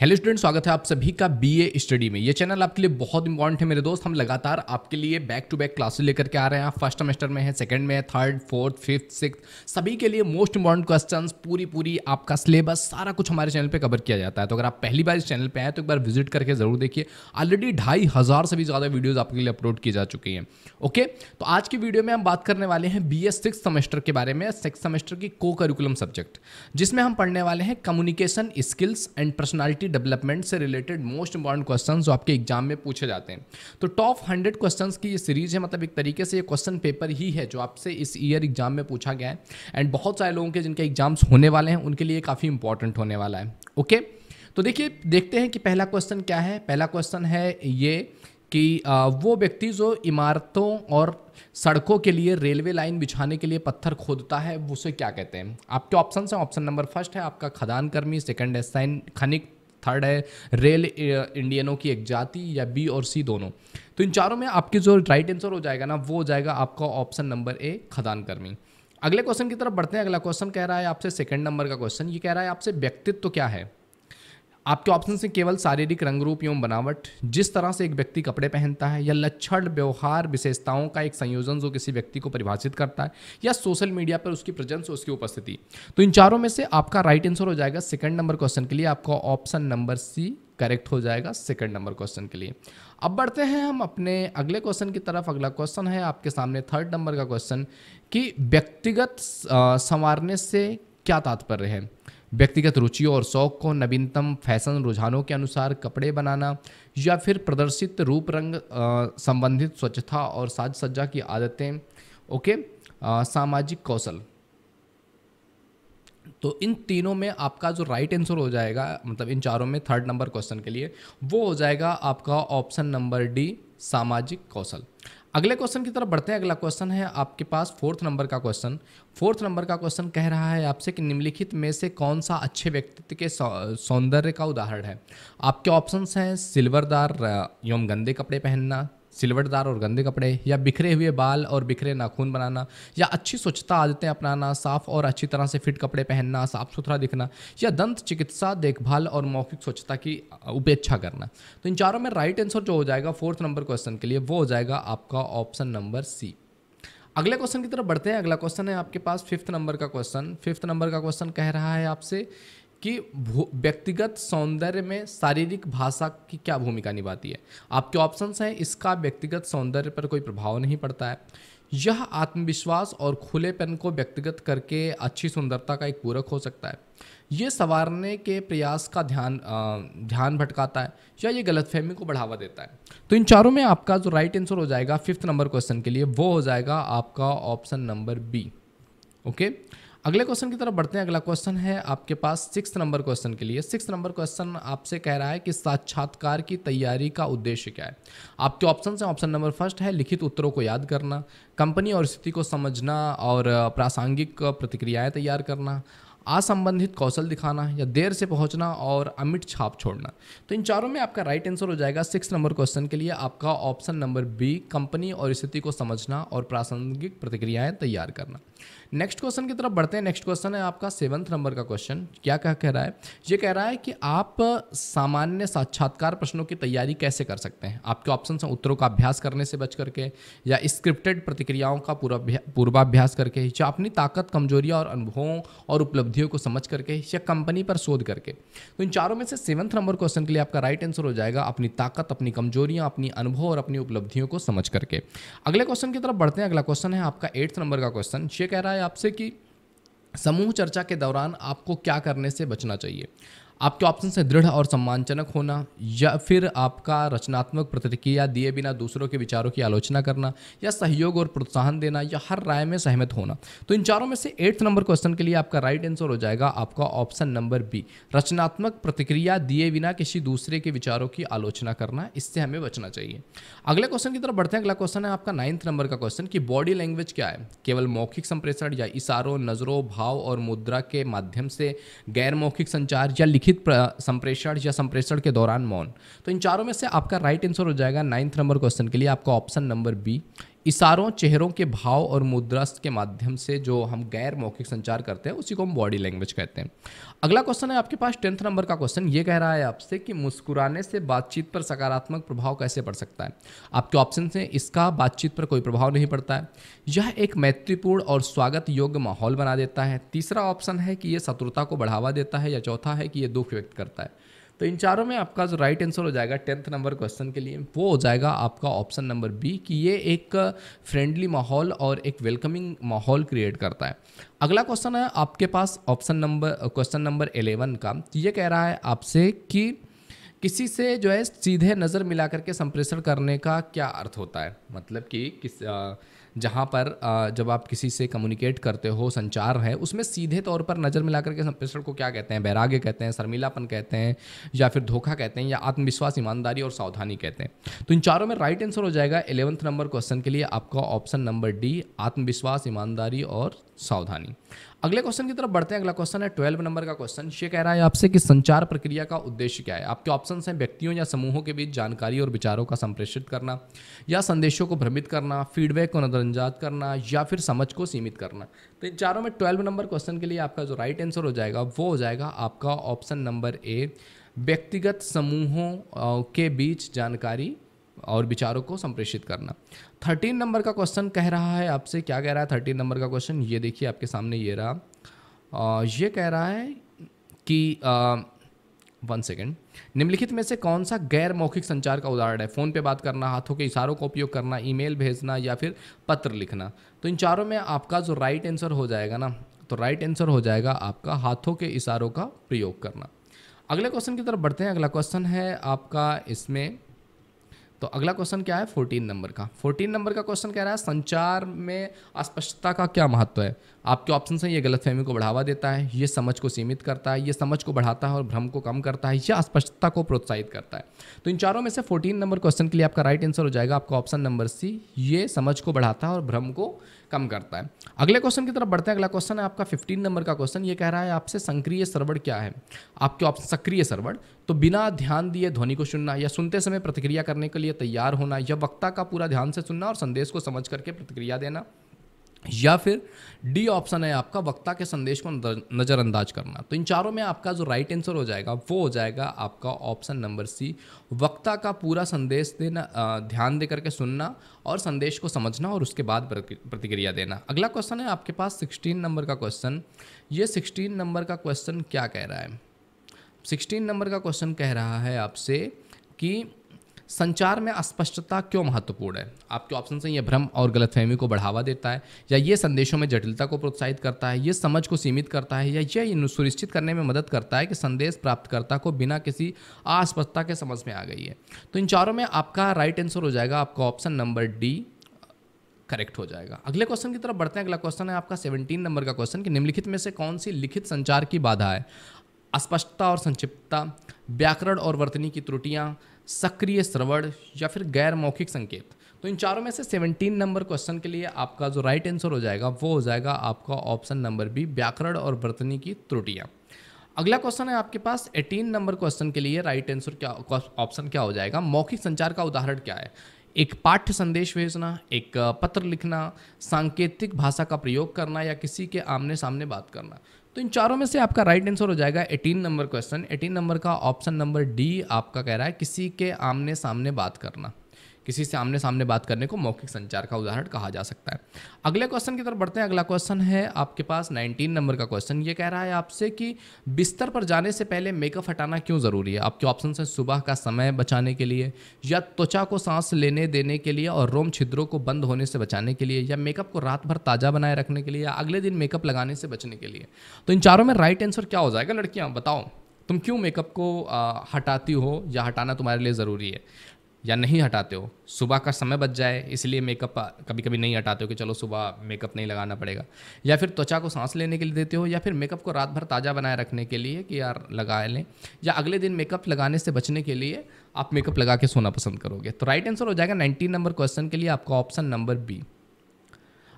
hello student स्वागत है आप सभी का बीए स्टडी में ये चैनल आपके लिए बहुत इंपॉर्टेंट है मेरे दोस्त हम लगातार आपके लिए बैक टू बैक क्लासेस लेकर के आ रहे हैं आप फर्स्ट सेमेस्टर में है सेकंड में है थर्ड फोर्थ फिफ्थ सिक्स सभी के लिए मोस्ट इंपॉर्टेंट क्वेश्चंस पूरी पूरी आपका सिलेबस सारा कुछ हमारे चैनल पर कवर किया जाता है तो अगर आप पहली बार इस चैनल पर आए तो एक बार विजिट करके जरूर देखिए ऑलरेडी ढाई हज़ार से भी ज़्यादा वीडियोज़ आपके लिए अपलोड की जा चुकी हैं ओके तो आज की वीडियो में हम बात करने वाले हैं बी ए सिक्स सेमेस्टर के बारे में सिक्स सेमेस्टर की को करिकुलम सब्जेक्ट जिसमें हम पढ़ने वाले हैं communication skills and personality personality development से रिलेटेड मोस्ट इंपॉर्टेंट क्वेश्चन जो आपके एग्जाम में पूछे जाते हैं तो टॉप हंड्रेड क्वेश्चन की ये सीरीज है मतलब एक तरीके से ये क्वेश्चन पेपर ही है जो आपसे इस ईयर एग्जाम में पूछा गया है एंड बहुत सारे लोगों के जिनके एग्जाम्स होने वाले हैं उनके लिए काफ़ी इंपॉर्टेंट होने वाला है ओके तो देखिए देखते हैं कि पहला क्वेश्चन क्या है पहला क्वेश्चन है ये कि वो व्यक्ति जो इमारतों और सड़कों के लिए रेलवे लाइन बिछाने के लिए पत्थर खोदता है उसे क्या कहते हैं आपके ऑप्शन हैं ऑप्शन नंबर फर्स्ट है आपका खदान कर्मी सेकेंड है सैन खनिक थर्ड है रेल इंडियनों की एक जाति या बी और सी दोनों तो इन चारों में आपके जो राइट आंसर हो जाएगा ना वो हो जाएगा आपका ऑप्शन नंबर ए खदान कर्मी अगले क्वेश्चन की तरफ बढ़ते हैं अगला क्वेश्चन कह रहा है आपसे सेकंड नंबर का क्वेश्चन ये कह रहा है आपसे व्यक्तित्व तो क्या है आपके ऑप्शन में केवल शारीरिक रंग रूप एवं बनावट जिस तरह से एक व्यक्ति कपड़े पहनता है या लक्षण व्यवहार विशेषताओं का एक संयोजन जो किसी व्यक्ति को परिभाषित करता है या सोशल मीडिया पर उसकी प्रजेंस उसकी उपस्थिति तो इन चारों में से आपका राइट आंसर हो जाएगा सेकंड नंबर क्वेश्चन के लिए आपका ऑप्शन नंबर सी करेक्ट हो जाएगा सेकंड नंबर क्वेश्चन के लिए अब बढ़ते हैं हम अपने अगले क्वेश्चन की तरफ अगला क्वेश्चन है आपके सामने थर्ड नंबर का क्वेश्चन कि व्यक्तिगत संवारने से क्या तात्पर्य है व्यक्तिगत रुचियों और शौक को नवीनतम फैशन रुझानों के अनुसार कपड़े बनाना या फिर प्रदर्शित रूप रंग संबंधित स्वच्छता और साज सज्जा की आदतें ओके सामाजिक कौशल तो इन तीनों में आपका जो राइट आंसर हो जाएगा मतलब इन चारों में थर्ड नंबर क्वेश्चन के लिए वो हो जाएगा आपका ऑप्शन नंबर डी सामाजिक कौशल अगले क्वेश्चन की तरफ बढ़ते हैं अगला क्वेश्चन है आपके पास फोर्थ नंबर का क्वेश्चन फोर्थ नंबर का क्वेश्चन कह रहा है आपसे कि निम्नलिखित में से कौन सा अच्छे व्यक्तित्व के सौंदर्य का उदाहरण है आपके ऑप्शंस हैं सिल्वरदार एवं गंदे कपड़े पहनना सिलवटदार और गंदे कपड़े या बिखरे हुए बाल और बिखरे नाखून बनाना या अच्छी स्वच्छता आदतें अपनाना साफ और अच्छी तरह से फिट कपड़े पहनना साफ सुथरा दिखना या दंत चिकित्सा देखभाल और मौखिक स्वच्छता की उपेक्षा करना तो इन चारों में राइट आंसर जो हो जाएगा फोर्थ नंबर क्वेश्चन के लिए वो हो जाएगा आपका ऑप्शन नंबर सी अगले क्वेश्चन की तरफ बढ़ते हैं अगला क्वेश्चन है आपके पास फिफ्थ नंबर का क्वेश्चन फिफ्थ नंबर का क्वेश्चन कह रहा है आपसे कि व्यक्तिगत सौंदर्य में शारीरिक भाषा की क्या भूमिका निभाती है आपके ऑप्शंस हैं इसका व्यक्तिगत सौंदर्य पर कोई प्रभाव नहीं पड़ता है यह आत्मविश्वास और खुलेपन को व्यक्तिगत करके अच्छी सुंदरता का एक पूरक हो सकता है ये संवारने के प्रयास का ध्यान आ, ध्यान भटकाता है या ये गलतफहमी को बढ़ावा देता है तो इन चारों में आपका जो राइट आंसर हो जाएगा फिफ्थ नंबर क्वेश्चन के लिए वो हो जाएगा आपका ऑप्शन नंबर बी ओके अगले क्वेश्चन की तरफ बढ़ते हैं अगला क्वेश्चन है आपके पास सिक्स नंबर क्वेश्चन के लिए सिक्स नंबर क्वेश्चन आपसे कह रहा है कि साक्षात्कार की तैयारी का उद्देश्य क्या है आपके ऑप्शन हैं ऑप्शन नंबर फर्स्ट है लिखित उत्तरों को याद करना कंपनी और स्थिति को समझना और प्रासंगिक प्रतिक्रियाएँ तैयार करना असंबंधित कौशल दिखाना या देर से पहुंचना और अमिट छाप छोड़ना तो इन चारों में आपका राइट आंसर हो जाएगा सिक्स नंबर क्वेश्चन के लिए आपका ऑप्शन नंबर बी कंपनी और स्थिति को समझना और प्रासंगिक प्रतिक्रियाएं तैयार करना नेक्स्ट क्वेश्चन की तरफ बढ़ते हैं नेक्स्ट क्वेश्चन है आपका सेवंथ नंबर का क्वेश्चन क्या क्या कह रहा है ये कह रहा है कि आप सामान्य साक्षात्कार प्रश्नों की तैयारी कैसे कर सकते हैं आपके ऑप्शन हैं उत्तरों का अभ्यास करने से बच करके या स्क्रिप्टेड प्रतिक्रियाओं का पूर्वाभ्यास करके या अपनी ताकत कमजोरियाँ और अनुभवों और उपलब्धियों को समझ करके या कंपनी पर शोध करके तो इन चारों में से सेवंथ नंबर क्वेश्चन के लिए आपका राइट आंसर हो जाएगा अपनी ताकत अपनी कमजोरियाँ अपनी अनुभव और अपनी उपलब्धियों को समझ करके अगले क्वेश्चन की तरफ बढ़ते हैं अगला क्वेश्चन है आपका एट्थ नंबर का क्वेश्चन ये कह रहा है आपसे कि समूह चर्चा के दौरान आपको क्या करने से बचना चाहिए आपके ऑप्शन से दृढ़ और सम्मानजनक होना या फिर आपका रचनात्मक प्रतिक्रिया दिए बिना दूसरों के विचारों की आलोचना करना या सहयोग और प्रोत्साहन देना या हर राय में सहमत होना तो इन चारों में से एट्थ नंबर क्वेश्चन के लिए आपका राइट आंसर हो जाएगा आपका ऑप्शन नंबर बी रचनात्मक प्रतिक्रिया दिए बिना किसी दूसरे के विचारों की आलोचना करना इससे हमें बचना चाहिए अगले क्वेश्चन की तरफ बढ़ते हैं अगला क्वेश्चन है आपका नाइन्थ नंबर का क्वेश्चन कि बॉडी लैंग्वेज क्या है केवल मौखिक संप्रेषण या इशारों नज़रों भाव और मुद्रा के माध्यम से गैर मौखिक संचार या लिखित लिखित संप्रेषण या संप्रेषण के दौरान मौन तो इन चारों में से आपका राइट आंसर हो जाएगा नाइन्थ नंबर क्वेश्चन के लिए आपका ऑप्शन नंबर बी इशारों चेहरों के भाव और मुद्रा के माध्यम से जो हम गैर मौखिक संचार करते हैं उसी को हम बॉडी लैंग्वेज कहते हैं अगला क्वेश्चन है आपके पास टेंथ नंबर का क्वेश्चन ये कह रहा है आपसे कि मुस्कुराने से बातचीत पर सकारात्मक प्रभाव कैसे पड़ सकता है आपके ऑप्शन हैं इसका बातचीत पर कोई प्रभाव नहीं पड़ता है यह एक मैत्रीपूर्ण और स्वागत योग्य माहौल बना देता है तीसरा ऑप्शन है कि यह शत्रुता को बढ़ावा देता है या चौथा है कि यह दुख व्यक्त करता है तो इन चारों में आपका जो राइट आंसर हो जाएगा टेंथ नंबर क्वेश्चन के लिए वो हो जाएगा आपका ऑप्शन नंबर बी कि ये एक फ्रेंडली माहौल और एक वेलकमिंग माहौल क्रिएट करता है अगला क्वेश्चन है आपके पास option number question number eleven का ये कह रहा है आपसे कि किसी से जो है सीधे नज़र मिला करके संप्रेषण करने का क्या अर्थ होता है मतलब कि किस आ, जहाँ पर जब आप किसी से कम्युनिकेट करते हो संचार है उसमें सीधे तौर पर नज़र मिला करके संप्रेषण को क्या कहते हैं बैराग्य कहते हैं शर्मिलापन कहते हैं या फिर धोखा कहते हैं या आत्मविश्वास ईमानदारी और सावधानी कहते हैं तो इन चारों में राइट आंसर हो जाएगा एलेवंथ नंबर क्वेश्चन के लिए आपका ऑप्शन नंबर डी आत्मविश्वास ईमानदारी और सावधानी अगले क्वेश्चन की तरफ बढ़ते हैं अगला क्वेश्चन है ट्वेल्व नंबर का क्वेश्चन ये कह रहा है आपसे कि संचार प्रक्रिया का उद्देश्य क्या है आपके ऑप्शन हैं व्यक्तियों या समूहों के बीच जानकारी और विचारों का संप्रेषित करना या संदेशों को भ्रमित करना फीडबैक को नजरअंदाज करना या फिर समझ को सीमित करना तो इन चारों में ट्वेल्व नंबर क्वेश्चन के लिए आपका जो राइट आंसर हो जाएगा वो हो जाएगा आपका ऑप्शन नंबर ए व्यक्तिगत समूहों के बीच जानकारी और विचारों को संप्रेषित करना थर्टीन नंबर का क्वेश्चन कह रहा है आपसे क्या कह रहा है थर्टीन नंबर का क्वेश्चन ये देखिए आपके सामने ये रहा ये कह रहा है कि आ, वन सेकेंड निम्नलिखित में से कौन सा गैर मौखिक संचार का उदाहरण है फ़ोन पे बात करना हाथों के इशारों का उपयोग करना ईमेल भेजना या फिर पत्र लिखना तो इन चारों में आपका जो राइट आंसर हो जाएगा ना तो राइट आंसर हो जाएगा आपका हाथों के इशारों का प्रयोग करना अगले क्वेश्चन की तरफ बढ़ते हैं अगला क्वेश्चन है आपका इसमें तो अगला क्वेश्चन क्या है फोर्टीन नंबर का फोर्टीन नंबर का क्वेश्चन कह रहा है संचार में अस्पष्टता का क्या महत्व है आपके ऑप्शन है ये गलतफहमी को बढ़ावा देता है ये समझ को सीमित करता है ये समझ को बढ़ाता है और भ्रम को कम करता है या अस्पष्टता को प्रोत्साहित करता है तो इन चारों में से फोर्टीन नंबर क्वेश्चन के लिए आपका राइट आंसर हो जाएगा आपका ऑप्शन नंबर सी ये समझ को बढ़ाता है और भ्रम को कम करता है अगले क्वेश्चन की तरफ बढ़ते हैं अगला क्वेश्चन है आपका फिफ्टीन नंबर का क्वेश्चन ये कह रहा है आपसे सक्रिय सर्वड़ क्या है आपके ऑप्शन सक्रिय सर्वण तो बिना ध्यान दिए ध्वनि को सुनना या सुनते समय प्रतिक्रिया करने के लिए तैयार होना या वक्ता का पूरा ध्यान से सुनना और संदेश को समझ करके प्रतिक्रिया देना या फिर डी ऑप्शन है आपका वक्ता के संदेश को नज़रअंदाज करना तो इन चारों में आपका जो राइट आंसर हो जाएगा वो हो जाएगा आपका ऑप्शन नंबर सी वक्ता का पूरा संदेश देना ध्यान दे करके सुनना और संदेश को समझना और उसके बाद प्रतिक्रिया देना अगला क्वेश्चन है आपके पास सिक्सटीन नंबर का क्वेश्चन ये सिक्सटीन नंबर का क्वेश्चन क्या कह रहा है सिक्सटीन नंबर का क्वेश्चन कह रहा है आपसे कि संचार में अस्पष्टता क्यों महत्वपूर्ण है आपके ऑप्शन से यह भ्रम और गलतफहमी को बढ़ावा देता है या ये संदेशों में जटिलता को प्रोत्साहित करता है ये समझ को सीमित करता है या यह सुनिश्चित करने में मदद करता है कि संदेश प्राप्तकर्ता को बिना किसी अस्पष्टता के समझ में आ गई है तो इन चारों में आपका राइट आंसर हो जाएगा आपका ऑप्शन नंबर डी करेक्ट हो जाएगा अगले क्वेश्चन की तरफ बढ़ते हैं अगला क्वेश्चन है आपका सेवनटीन नंबर का क्वेश्चन कि निम्नलिखित में से कौन सी लिखित संचार की बाधा है अस्पष्टता और संक्षिप्तता व्याकरण और वर्तनी की त्रुटियाँ सक्रिय श्रवण या फिर गैर मौखिक संकेत तो इन चारों में से 17 नंबर क्वेश्चन के लिए आपका जो राइट आंसर हो जाएगा वो हो जाएगा आपका ऑप्शन नंबर बी व्याकरण और वर्तनी की त्रुटियाँ अगला क्वेश्चन है आपके पास 18 नंबर क्वेश्चन के लिए राइट आंसर क्या ऑप्शन क्या हो जाएगा मौखिक संचार का उदाहरण क्या है एक पाठ्य संदेश भेजना एक पत्र लिखना सांकेतिक भाषा का प्रयोग करना या किसी के आमने सामने बात करना तो इन चारों में से आपका राइट आंसर हो जाएगा 18 नंबर क्वेश्चन 18 नंबर का ऑप्शन नंबर डी आपका कह रहा है किसी के आमने सामने बात करना किसी से आमने सामने बात करने को मौखिक संचार का उदाहरण कहा जा सकता है अगले क्वेश्चन की तरफ बढ़ते हैं अगला क्वेश्चन है आपके पास 19 नंबर का क्वेश्चन ये कह रहा है आपसे कि बिस्तर पर जाने से पहले मेकअप हटाना क्यों ज़रूरी है आपके ऑप्शन हैं सुबह का समय बचाने के लिए या त्वचा को सांस लेने देने के लिए और रोम छिद्रों को बंद होने से बचाने के लिए या मेकअप को रात भर ताज़ा बनाए रखने के लिए या अगले दिन मेकअप लगाने से बचने के लिए तो इन चारों में राइट आंसर क्या हो जाएगा लड़कियाँ बताओ तुम क्यों मेकअप को आ, हटाती हो या हटाना तुम्हारे लिए ज़रूरी है या नहीं हटाते हो सुबह का समय बच जाए इसलिए मेकअप कभी कभी नहीं हटाते हो कि चलो सुबह मेकअप नहीं लगाना पड़ेगा या फिर त्वचा को सांस लेने के लिए देते हो या फिर मेकअप को रात भर ताज़ा बनाए रखने के लिए कि यार लगा लें या अगले दिन मेकअप लगाने से बचने के लिए आप मेकअप लगा के सोना पसंद करोगे तो राइट आंसर हो जाएगा नाइनटीन नंबर क्वेश्चन के लिए आपका ऑप्शन नंबर बी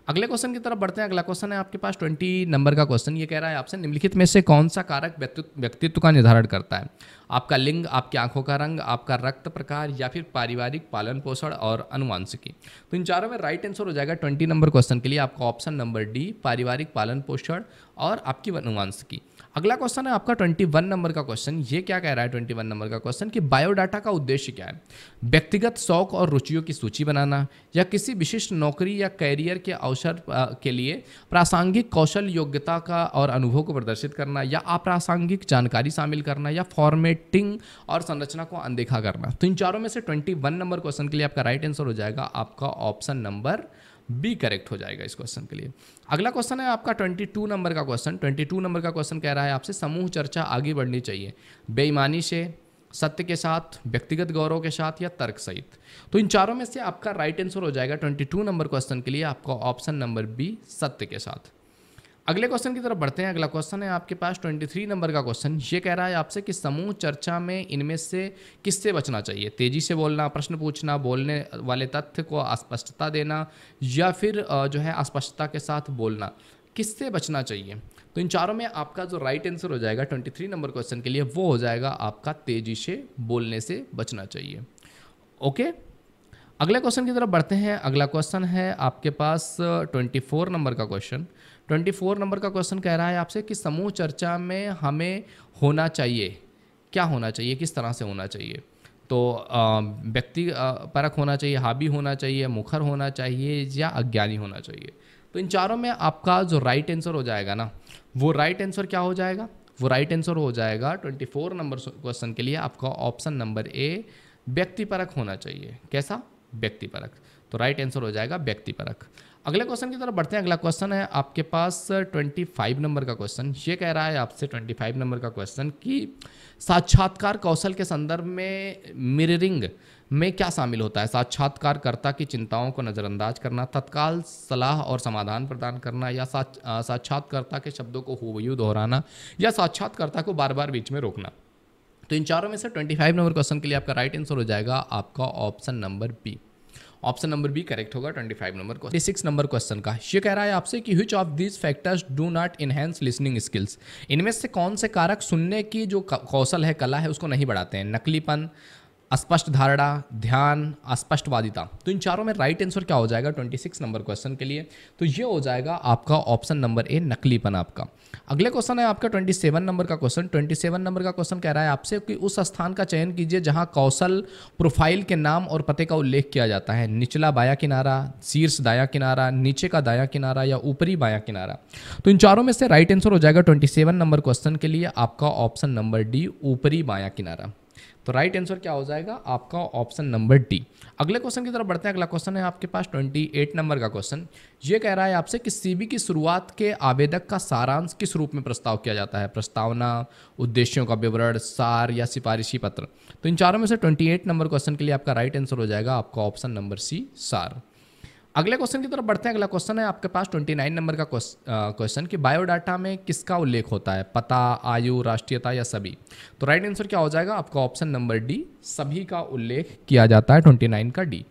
अगले क्वेश्चन की तरफ बढ़ते हैं अगला क्वेश्चन है आपके पास ट्वेंटी नंबर का क्वेश्चन ये कह रहा है आपसे निम्नलिखित में से कौन सा कारक व्यक्तित्व का निर्धारण करता है आपका लिंग आपकी आंखों का रंग आपका रक्त प्रकार या फिर पारिवारिक पालन पोषण और अनुवांशिकी तो इन चारों में राइट आंसर हो जाएगा ट्वेंटी नंबर क्वेश्चन के लिए आपका ऑप्शन नंबर डी पारिवारिक पालन पोषण और आपकी अनुवांशिकी अगला क्वेश्चन है आपका 21 नंबर का क्वेश्चन ये क्या कह रहा है 21 नंबर का क्वेश्चन कि बायोडाटा का उद्देश्य क्या है व्यक्तिगत शौक और रुचियों की सूची बनाना या किसी विशिष्ट नौकरी या कैरियर के अवसर के लिए प्रासंगिक कौशल योग्यता का और अनुभव को प्रदर्शित करना या अप्रासंगिक जानकारी शामिल करना या फॉर्मेटिंग और संरचना को अनदेखा करना तो इन चारों में से ट्वेंटी नंबर क्वेश्चन के लिए आपका राइट आंसर हो जाएगा आपका ऑप्शन नंबर बी करेक्ट हो जाएगा इस क्वेश्चन के लिए अगला क्वेश्चन है आपका 22 नंबर का क्वेश्चन 22 नंबर का क्वेश्चन कह रहा है आपसे समूह चर्चा आगे बढ़नी चाहिए बेईमानी से सत्य के साथ व्यक्तिगत गौरव के साथ या तर्क सहित तो इन चारों में से आपका राइट आंसर हो जाएगा 22 नंबर क्वेश्चन के लिए आपका ऑप्शन नंबर बी सत्य के साथ अगले क्वेश्चन की तरफ बढ़ते हैं अगला क्वेश्चन है आपके पास 23 नंबर का क्वेश्चन ये कह रहा है आपसे कि समूह चर्चा में इनमें से किससे बचना चाहिए तेजी से बोलना प्रश्न पूछना बोलने वाले तथ्य को अस्पष्टता देना या फिर जो है अस्पष्टता के साथ बोलना किससे बचना चाहिए तो इन चारों में आपका जो राइट आंसर हो जाएगा 23 नंबर क्वेश्चन के लिए वो हो जाएगा आपका तेजी से बोलने से बचना चाहिए ओके अगले क्वेश्चन की तरफ बढ़ते हैं अगला क्वेश्चन है आपके पास 24 नंबर का क्वेश्चन ट्वेंटी फोर नंबर का क्वेश्चन कह रहा है आपसे कि समूह चर्चा में हमें होना चाहिए क्या होना चाहिए किस तरह से होना चाहिए तो व्यक्ति परख होना चाहिए हाबी होना चाहिए मुखर होना चाहिए या अज्ञानी होना चाहिए तो इन चारों में आपका जो राइट आंसर हो जाएगा ना वो राइट आंसर क्या हो जाएगा वो राइट आंसर हो जाएगा ट्वेंटी फोर नंबर क्वेश्चन के लिए आपका ऑप्शन नंबर ए व्यक्ति परख होना चाहिए कैसा व्यक्तिपरक तो राइट आंसर हो जाएगा व्यक्ति परख अगले क्वेश्चन की तरफ बढ़ते हैं अगला क्वेश्चन है आपके पास 25 नंबर का क्वेश्चन ये कह रहा है आपसे 25 नंबर का क्वेश्चन कि साक्षात्कार कौशल के संदर्भ में मिररिंग में क्या शामिल होता है साक्षात्कारकर्ता की चिंताओं को नज़रअंदाज करना तत्काल सलाह और समाधान प्रदान करना या साक्षात्कर्ता के शब्दों को हुबयू दोहराना या साक्षात्कर्ता को बार बार बीच में रोकना तो इन चारों में से 25 नंबर क्वेश्चन के लिए आपका राइट आंसर हो जाएगा आपका option number B option number B correct होगा ट्वेंटी फाइव नंबर को सिक्स नंबर क्वेश्चन का ये कह रहा है आपसे कि which of these factors do not enhance listening skills इनमें से कौन से कारक सुनने की जो कौशल है कला है उसको नहीं बढ़ाते हैं नकलीपन अस्पष्ट धारणा ध्यान अस्पष्टवादिता तो इन चारों में राइट आंसर क्या हो जाएगा 26 नंबर क्वेश्चन के लिए तो ये हो जाएगा आपका ऑप्शन नंबर ए नकलीपन आपका अगले क्वेश्चन है आपका 27 नंबर का क्वेश्चन 27 नंबर का क्वेश्चन कह रहा है आपसे कि उस स्थान का चयन कीजिए जहाँ कौशल प्रोफाइल के नाम और पते का उल्लेख किया जाता है निचला बाया किनारा शीर्ष दाया किनारा नीचे का दाया किनारा या ऊपरी बाया किनारा तो इन चारों में से राइट आंसर हो जाएगा ट्वेंटी नंबर क्वेश्चन के लिए आपका ऑप्शन नंबर डी ऊपरी बाया किनारा तो राइट आंसर क्या हो जाएगा आपका ऑप्शन नंबर डी अगले क्वेश्चन की तरफ बढ़ते हैं अगला क्वेश्चन है आपके पास 28 नंबर का क्वेश्चन ये कह रहा है आपसे कि सीबी की शुरुआत के आवेदक का सारांश किस रूप में प्रस्ताव किया जाता है प्रस्तावना उद्देश्यों का विवरण सार या सिफारिशी पत्र तो इन चारों में से 28 नंबर क्वेश्चन के लिए आपका राइट आंसर हो जाएगा आपका ऑप्शन नंबर सी सार अगले क्वेश्चन की तरफ बढ़ते हैं अगला क्वेश्चन है आपके पास 29 नंबर का क्वेश्चन कि बायोडाटा में किसका उल्लेख होता है पता आयु राष्ट्रीयता या सभी तो राइट आंसर क्या हो जाएगा आपका ऑप्शन नंबर डी सभी का उल्लेख किया जाता है 29 का डी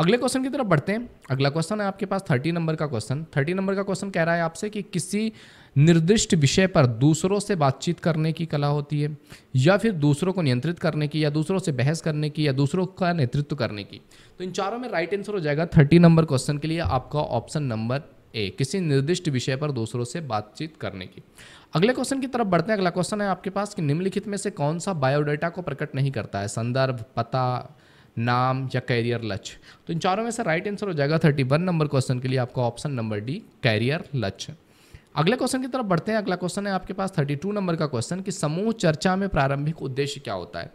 अगले क्वेश्चन की तरफ बढ़ते हैं अगला क्वेश्चन है आपके पास थर्टी नंबर का क्वेश्चन थर्टी नंबर का क्वेश्चन कह रहा है आपसे कि किसी निर्दिष्ट विषय पर दूसरों से बातचीत करने की कला होती है या फिर दूसरों को नियंत्रित करने की या दूसरों से बहस करने की या दूसरों का नेतृत्व करने की तो इन चारों में राइट आंसर हो जाएगा थर्टी नंबर क्वेश्चन के लिए आपका ऑप्शन नंबर ए किसी निर्दिष्ट विषय पर दूसरों से बातचीत करने की अगले क्वेश्चन की तरफ बढ़ते हैं अगला क्वेश्चन है आपके पास कि निम्नलिखित में से कौन सा बायोडाटा को प्रकट नहीं करता है संदर्भ पता नाम या कैरियर लक्ष्य तो इन चारों में से राइट आंसर हो जाएगा थर्टी वन नंबर क्वेश्चन के लिए आपका ऑप्शन नंबर डी कैरियर लक्ष्य अगले क्वेश्चन की तरफ बढ़ते हैं अगला क्वेश्चन है आपके पास 32 नंबर का क्वेश्चन कि समूह चर्चा में प्रारंभिक उद्देश्य क्या होता है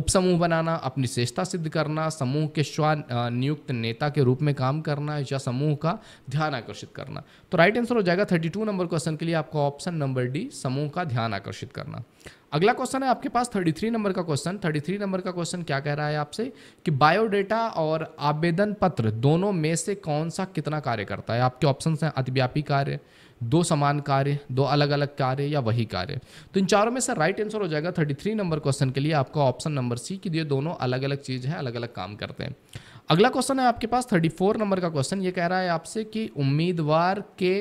उपसमूह बनाना अपनी श्रेष्ठता सिद्ध करना समूह के स्व नियुक्त नेता के रूप में काम करना या समूह का ध्यान आकर्षित करना तो राइट आंसर हो जाएगा 32 नंबर क्वेश्चन के लिए आपका ऑप्शन नंबर डी समूह का ध्यान आकर्षित करना अगला क्वेश्चन है आपके पास 33 नंबर का क्वेश्चन 33 नंबर का क्वेश्चन क्या कह रहा है आपसे कि बायोडेटा और आवेदन पत्र दोनों में से कौन सा कितना कार्य करता है आपके ऑप्शन हैं अतिव्यापी कार्य दो समान कार्य दो अलग अलग कार्य या वही कार्य तो इन चारों में से राइट आंसर हो जाएगा 33 नंबर क्वेश्चन के लिए आपका ऑप्शन नंबर सी कि ये दोनों अलग अलग चीज़ हैं अलग अलग काम करते हैं अगला क्वेश्चन है आपके पास 34 नंबर का क्वेश्चन ये कह रहा है आपसे कि उम्मीदवार के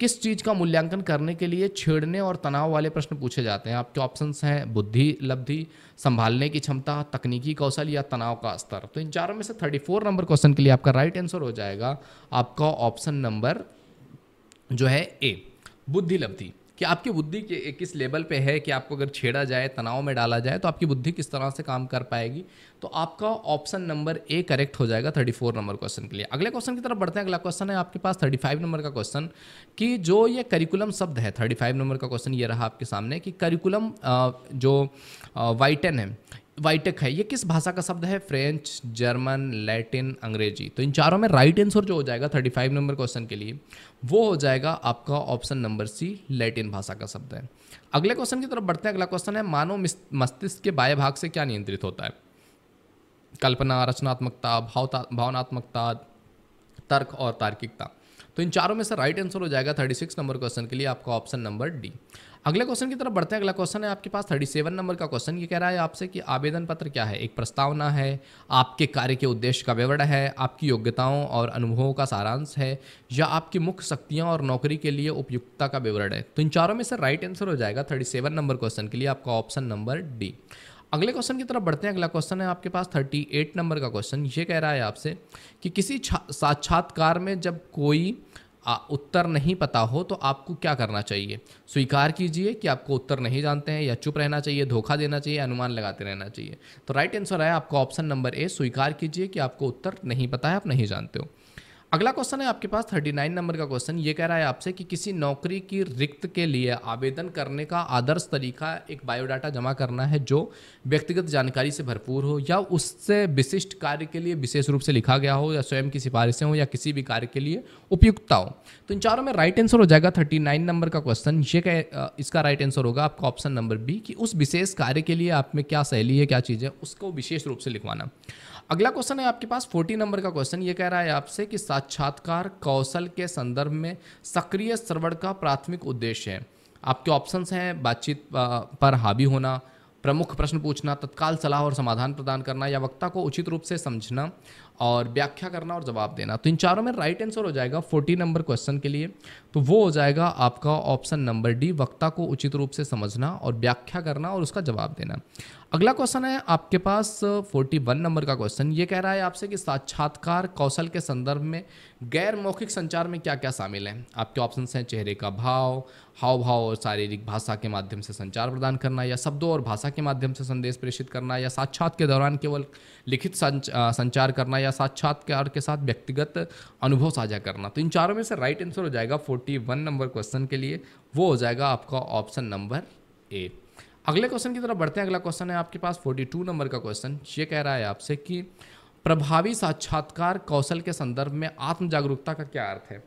किस चीज़ का मूल्यांकन करने के लिए छेड़ने और तनाव वाले प्रश्न पूछे जाते हैं आपके ऑप्शन हैं बुद्धि लब्धि संभालने की क्षमता तकनीकी कौशल या तनाव का स्तर तो इन चारों में से 34 नंबर क्वेश्चन के लिए आपका राइट आंसर हो जाएगा आपका ऑप्शन नंबर जो है ए बुद्धि लब्धि कि आपकी बुद्धि के किस लेवल पे है कि आपको अगर छेड़ा जाए तनाव में डाला जाए तो आपकी बुद्धि किस तरह से काम कर पाएगी तो आपका ऑप्शन नंबर ए करेक्ट हो जाएगा 34 नंबर क्वेश्चन के लिए अगले क्वेश्चन की तरफ बढ़ते हैं अगला क्वेश्चन है आपके पास 35 नंबर का क्वेश्चन कि जो ये करिकुलम शब्द है 35 नंबर का क्वेश्चन ये रहा आपके सामने कि करिकुलम जो वाइटन है वाइटेक है ये किस भाषा का शब्द है फ्रेंच जर्मन लैटिन अंग्रेजी तो इन चारों में राइट आंसर जो हो जाएगा थर्टी फाइव नंबर क्वेश्चन के लिए वो हो जाएगा आपका ऑप्शन नंबर सी लैटिन भाषा का शब्द है अगले क्वेश्चन की तरफ बढ़ते हैं अगला क्वेश्चन है मानव मस्तिष्क के बाय भाग से क्या नियंत्रित होता है कल्पना रचनात्मकता भावता भावनात्मकता तर्क और तार्किकता तो इन चारों में से राइट आंसर हो जाएगा थर्टी सिक्स नंबर क्वेश्चन के लिए आपका ऑप्शन नंबर डी अगले क्वेश्चन की तरफ बढ़ते हैं अगला क्वेश्चन है आपके पास थर्टी सेवन नंबर का क्वेश्चन ये कह रहा है आपसे कि आवेदन पत्र क्या है एक प्रस्तावना है आपके कार्य के उद्देश्य का विवरण है आपकी योग्यताओं और अनुभवों का सारांश है या आपकी मुख्य शक्तियाँ और नौकरी के लिए उपयुक्तता का विवरण है तो इन चारों में से राइट आंसर हो जाएगा थर्टी सेवन नंबर क्वेश्चन के लिए आपका ऑप्शन नंबर डी अगले क्वेश्चन की तरफ बढ़ते हैं अगला क्वेश्चन है आपके पास 38 नंबर का क्वेश्चन ये कह रहा है आपसे कि किसी साक्षात्कार में जब कोई उत्तर नहीं पता हो तो आपको क्या करना चाहिए स्वीकार कीजिए कि आपको उत्तर नहीं जानते हैं या चुप रहना चाहिए धोखा देना चाहिए अनुमान लगाते रहना चाहिए तो राइट आंसर आया आपका ऑप्शन नंबर ए स्वीकार कीजिए कि आपको उत्तर नहीं पता है आप नहीं जानते हो अगला क्वेश्चन है आपके पास 39 नंबर का क्वेश्चन ये कह रहा है आपसे कि किसी नौकरी की रिक्त के लिए आवेदन करने का आदर्श तरीका एक बायोडाटा जमा करना है जो व्यक्तिगत जानकारी से भरपूर हो या उससे विशिष्ट कार्य के लिए विशेष रूप से लिखा गया हो या स्वयं की सिफारिशें हो या किसी भी कार्य के लिए उपयुक्तता हो तो इन चारों में राइट आंसर हो जाएगा थर्टी नंबर का क्वेश्चन ये कह इसका राइट आंसर होगा आपका ऑप्शन नंबर बी कि उस विशेष कार्य के लिए आप में क्या शैली है क्या चीज़ है उसको विशेष रूप से लिखवाना अगला क्वेश्चन है आपके पास फोर्टी नंबर का क्वेश्चन ये कह रहा है आपसे कि साक्षात्कार कौशल के संदर्भ में सक्रिय श्रवण का प्राथमिक उद्देश्य है आपके ऑप्शंस हैं बातचीत पर हावी होना प्रमुख प्रश्न पूछना तत्काल सलाह और समाधान प्रदान करना या वक्ता को उचित रूप से समझना और व्याख्या करना और जवाब देना तो इन चारों में राइट आंसर हो जाएगा फोर्टी नंबर क्वेश्चन के लिए तो वो हो जाएगा आपका ऑप्शन नंबर डी वक्ता को उचित रूप से समझना और व्याख्या करना और उसका जवाब देना अगला क्वेश्चन है आपके पास फोर्टी वन नंबर का क्वेश्चन ये कह रहा है आपसे कि साक्षात्कार कौशल के संदर्भ में गैर मौखिक संचार में क्या क्या शामिल है आपके ऑप्शन हैं चेहरे का भाव हाव भाव और शारीरिक भाषा के माध्यम से संचार प्रदान करना या शब्दों और भाषा के माध्यम से संदेश प्रेषित करना या साक्षात के दौरान केवल लिखित संच, संचार करना या साक्षात्कार के साथ व्यक्तिगत अनुभव साझा करना तो इन चारों में से राइट आंसर हो जाएगा फोर्टी वन नंबर क्वेश्चन के लिए वो हो जाएगा आपका ऑप्शन नंबर ए अगले क्वेश्चन की तरफ बढ़ते हैं अगला क्वेश्चन है आपके पास फोर्टी टू नंबर का क्वेश्चन ये कह रहा है आपसे कि प्रभावी साक्षात्कार कौशल के संदर्भ में आत्म जागरूकता का क्या अर्थ है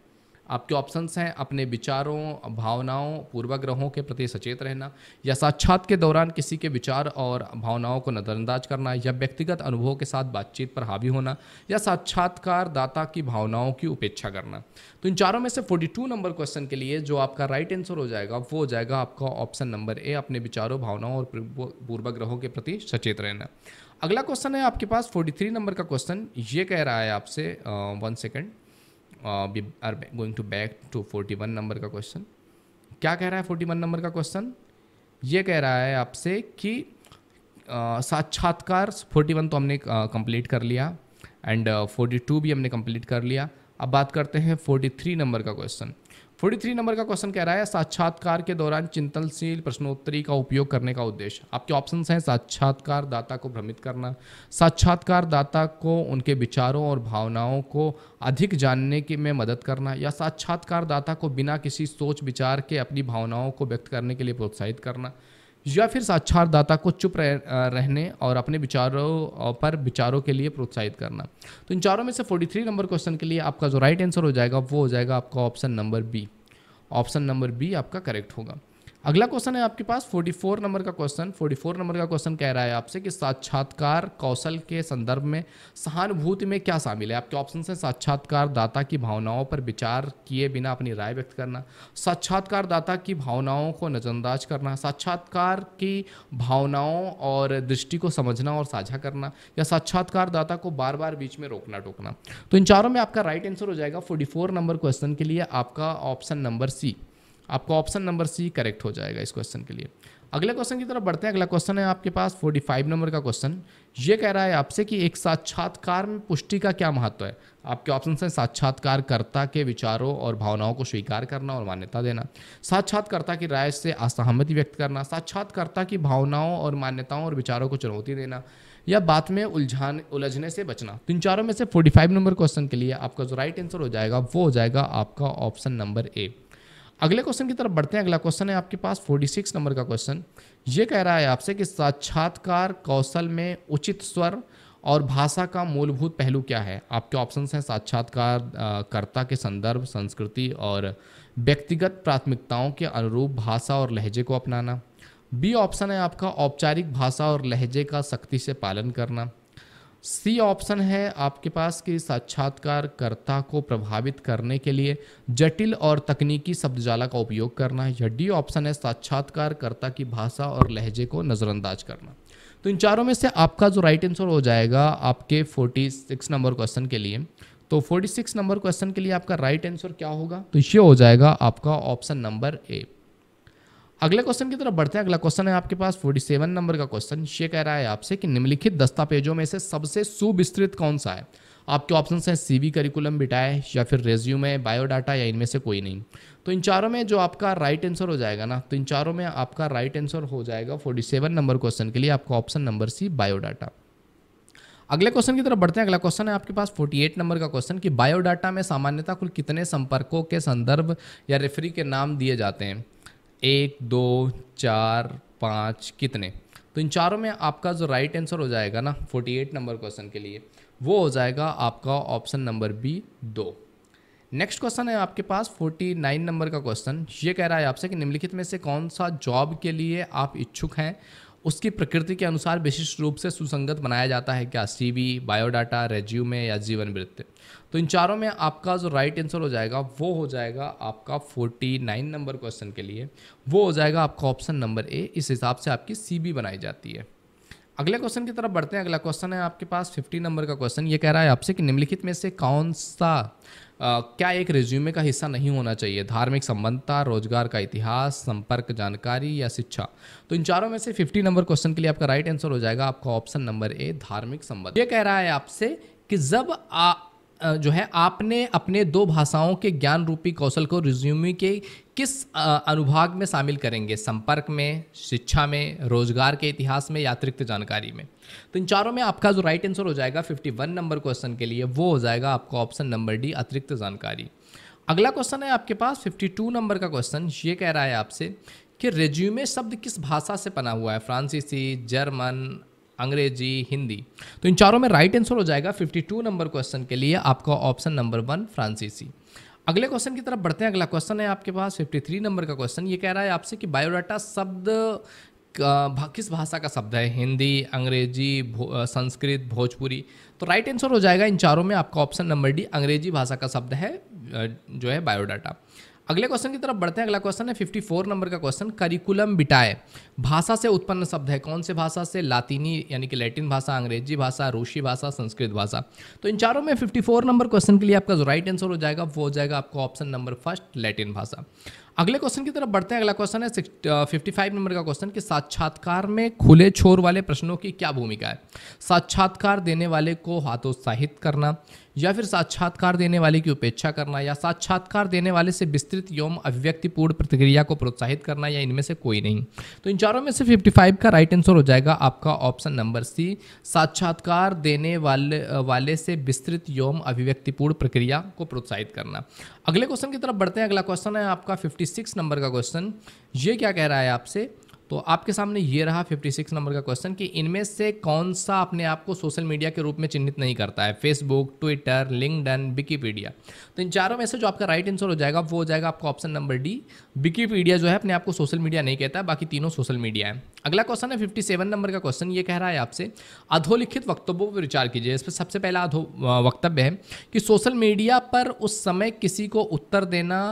आपके ऑप्शंस हैं अपने विचारों भावनाओं पूर्वाग्रहों के प्रति सचेत रहना या साक्षात के दौरान किसी के विचार और भावनाओं को नज़रअंदाज करना या व्यक्तिगत अनुभव के साथ बातचीत पर हावी होना या साक्षात्कार दाता की भावनाओं की उपेक्षा करना तो इन चारों में से 42 नंबर क्वेश्चन के लिए जो आपका राइट आंसर हो जाएगा वो हो जाएगा आपका ऑप्शन नंबर ए अपने विचारों भावनाओं और पूर्वाग्रहों के प्रति सचेत रहना अगला क्वेश्चन है आपके पास 43 नंबर का क्वेश्चन ये कह रहा है आपसे one second we are going to back to forty one number का क्वेश्चन क्या कह रहा है फोर्टी वन नंबर का क्वेश्चन ये कह रहा है आपसे कि uh, साक्षात्कार फोर्टी वन तो हमने कंप्लीट uh, कर लिया एंड फोर्टी टू भी हमने कंप्लीट कर लिया अब बात करते हैं फोर्टी थ्री नंबर का क्वेश्चन फोर्टी थ्री नंबर का क्वेश्चन कह रहा है साक्षात्कार के दौरान चिंतनशील प्रश्नोत्तरी का उपयोग करने का उद्देश्य आपके ऑप्शन हैं साक्षात्कार दाता को भ्रमित करना साक्षात्कार दाता को उनके विचारों और भावनाओं को अधिक जानने के में मदद करना या साक्षात्कार दाता को बिना किसी सोच विचार के अपनी भावनाओं को व्यक्त करने के लिए प्रोत्साहित करना या फिर साक्षारदाता को चुप रह, रहने और अपने विचारों पर विचारों के लिए प्रोत्साहित करना तो इन चारों में से 43 नंबर क्वेश्चन के लिए आपका जो राइट आंसर हो जाएगा वो हो जाएगा आपका option number B option number B आपका करेक्ट होगा अगला क्वेश्चन है आपके पास 44 नंबर का क्वेश्चन 44 नंबर का क्वेश्चन कह रहा है आपसे कि साक्षात्कार कौशल के संदर्भ में सहानुभूति में क्या शामिल है आपके ऑप्शन हैं साक्षात्कार दाता की भावनाओं पर विचार किए बिना अपनी राय व्यक्त करना साक्षात्कार दाता की भावनाओं को नज़रअंदाज करना साक्षात्कार की भावनाओं और दृष्टि को समझना और साझा करना या साक्षात्कार दाता को बार बार बीच में रोकना टोकना तो इन चारों में आपका राइट आंसर हो जाएगा फोर्टी नंबर क्वेश्चन के लिए आपका ऑप्शन नंबर सी आपका ऑप्शन नंबर सी करेक्ट हो जाएगा इस क्वेश्चन के लिए अगले क्वेश्चन की तरफ बढ़ते हैं अगला क्वेश्चन है आपके पास 45 नंबर का क्वेश्चन ये कह रहा है आपसे कि एक साक्षात्कार में पुष्टि का क्या महत्व है आपके ऑप्शन हैं साक्षात्कार कर्ता के विचारों और भावनाओं को स्वीकार करना और मान्यता देना साक्षात्कर्ता की राय से असहमति व्यक्त करना साक्षात्कर्ता की भावनाओं और मान्यताओं और विचारों को चुनौती देना या बात में उलझान उलझने से बचना तीन चारों में से फोर्टी नंबर क्वेश्चन के लिए आपका जो राइट आंसर हो जाएगा वो हो जाएगा आपका ऑप्शन नंबर ए अगले क्वेश्चन की तरफ बढ़ते हैं अगला क्वेश्चन है आपके पास 46 नंबर का क्वेश्चन ये कह रहा है आपसे कि साक्षात्कार कौशल में उचित स्वर और भाषा का मूलभूत पहलू क्या है आपके ऑप्शन हैं साक्षात्कार कर्ता के संदर्भ संस्कृति और व्यक्तिगत प्राथमिकताओं के अनुरूप भाषा और लहजे को अपनाना बी ऑप्शन है आपका औपचारिक भाषा और लहजे का सख्ती से पालन करना सी ऑप्शन है आपके पास कि साक्षात्कारकर्ता को प्रभावित करने के लिए जटिल और तकनीकी शब्दजाला का उपयोग करना है डी ऑप्शन है साक्षात्कारकर्ता की भाषा और लहजे को नज़रअंदाज करना तो इन चारों में से आपका जो राइट आंसर हो जाएगा आपके 46 नंबर क्वेश्चन के लिए तो 46 नंबर क्वेश्चन के लिए आपका राइट आंसर क्या होगा तो ये हो जाएगा आपका ऑप्शन नंबर ए अगले क्वेश्चन की तरफ बढ़ते हैं अगला क्वेश्चन है आपके पास 47 नंबर का क्वेश्चन ये कह रहा है आपसे कि निम्नलिखित दस्तावेजों में से सबसे सुविस्तृत कौन सा है आपके ऑप्शन हैं सीवी करिकुलम बिटाए या फिर रेज्यूमे बायोडाटा या इनमें से कोई नहीं तो इन चारों में जो आपका राइट आंसर हो जाएगा ना तो इन चारों में आपका राइट आंसर हो जाएगा 47 नंबर क्वेश्चन के लिए आपका ऑप्शन नंबर सी बायोडाटा अगले क्वेश्चन की तरफ बढ़ते हैं अगला क्वेश्चन है आपके पास 48 नंबर का क्वेश्चन कि बायोडाटा में सामान्यता कुल कितने संपर्कों के संदर्भ या रेफरी के नाम दिए जाते हैं एक दो चार पाँच कितने तो इन चारों में आपका जो राइट आंसर हो जाएगा ना 48 नंबर क्वेश्चन के लिए वो हो जाएगा आपका ऑप्शन नंबर बी दो नेक्स्ट क्वेश्चन है आपके पास 49 नंबर का क्वेश्चन ये कह रहा है आपसे कि निम्नलिखित में से कौन सा जॉब के लिए आप इच्छुक हैं उसकी प्रकृति के अनुसार विशिष्ट रूप से सुसंगत बनाया जाता है क्या सी वी बायोडाटा रेज्यूमे या जीवन वृत्त तो इन चारों में आपका जो राइट आंसर हो जाएगा वो हो जाएगा आपका 49 नंबर क्वेश्चन के लिए वो हो जाएगा आपका ऑप्शन नंबर ए इस हिसाब से आपकी सी बनाई जाती है अगले क्वेश्चन की तरफ बढ़ते हैं अगला क्वेश्चन है आपके पास फिफ्टी नंबर का क्वेश्चन ये कह रहा है आपसे कि निम्नलिखित में से कौन सा आ, क्या एक रिज्यूमे का हिस्सा नहीं होना चाहिए धार्मिक संबंधता रोजगार का इतिहास संपर्क जानकारी या शिक्षा तो इन चारों में से 50 नंबर क्वेश्चन के लिए आपका राइट आंसर हो जाएगा आपका ऑप्शन नंबर ए धार्मिक संबंध ये कह रहा है आपसे कि जब आ, जो है आपने अपने दो भाषाओं के ज्ञान रूपी कौशल को रिज्यूमी के किस अनुभाग में शामिल करेंगे संपर्क में शिक्षा में रोजगार के इतिहास में या अतिरिक्त जानकारी में तो इन चारों में आपका जो राइट आंसर हो जाएगा 51 नंबर क्वेश्चन के लिए वो हो जाएगा आपका ऑप्शन नंबर डी अतिरिक्त जानकारी अगला क्वेश्चन है आपके पास 52 नंबर का क्वेश्चन ये कह रहा है आपसे कि रेज्यूमे शब्द किस भाषा से बना हुआ है फ्रांसीसी जर्मन अंग्रेजी हिंदी तो इन चारों में राइट आंसर हो जाएगा 52 नंबर क्वेश्चन के लिए आपका ऑप्शन नंबर वन फ्रांसीसी अगले क्वेश्चन की तरफ बढ़ते हैं अगला क्वेश्चन है आपके पास 53 नंबर का क्वेश्चन ये कह रहा है आपसे कि बायोडाटा शब्द किस भाषा का शब्द है हिंदी अंग्रेजी भो, संस्कृत भोजपुरी तो राइट आंसर हो जाएगा इन चारों में आपका ऑप्शन नंबर डी अंग्रेजी भाषा का शब्द है जो है बायोडाटा अगले क्वेश्चन की तरफ बढ़ते हैं अगला क्वेश्चन है 54 नंबर का क्वेश्चन करिकुलम बिटाए भाषा से उत्पन्न शब्द है कौन से भाषा से लातीनी यानी कि लैटिन भाषा अंग्रेजी भाषा रूसी भाषा संस्कृत भाषा तो इन चारों में 54 नंबर क्वेश्चन के लिए आपका जो राइट आंसर हो जाएगा वो हो जाएगा आपको ऑप्शन नंबर फर्स्ट लैटिन भाषा अगले क्वेश्चन की तरफ बढ़ते हैं अगला क्वेश्चन है फिफ्टी फाइव नंबर का क्वेश्चन कि साक्षात्कार में खुले छोर वाले प्रश्नों की क्या भूमिका है साक्षात्कार देने वाले को हाथोत्साहित करना या फिर साक्षात्कार देने वाले की उपेक्षा करना या साक्षात्कार देने वाले से विस्तृत यौम अभिव्यक्तिपूर्ण प्रतिक्रिया को प्रोत्साहित करना या इनमें से कोई नहीं तो इन चारों में से 55 का राइट आंसर हो जाएगा आपका ऑप्शन नंबर सी साक्षात्कार देने वाले वाले से विस्तृत यौम अभिव्यक्तिपूर्ण प्रक्रिया को प्रोत्साहित करना अगले क्वेश्चन की तरफ बढ़ते हैं अगला क्वेश्चन है आपका फिफ्टी नंबर का क्वेश्चन ये क्या कह रहा है आपसे तो आपके सामने ये रहा 56 नंबर का क्वेश्चन कि इनमें से कौन सा अपने आप को सोशल मीडिया के रूप में चिन्हित नहीं करता है फेसबुक ट्विटर लिंकडन विकीपीडिया तो इन चारों में से जो आपका राइट आंसर हो जाएगा वो हो जाएगा आपका ऑप्शन नंबर डी विकीपीडिया जो है अपने आप को सोशल मीडिया नहीं कहता है बाकी तीनों सोशल मीडिया है अगला क्वेश्चन है फिफ्टी नंबर का क्वेश्चन ये कह रहा है आपसे अधोलिखित वक्तव्यों पर विचार कीजिए इस पर सबसे पहला अधो वक्तव्य है कि सोशल मीडिया पर उस समय किसी को उत्तर देना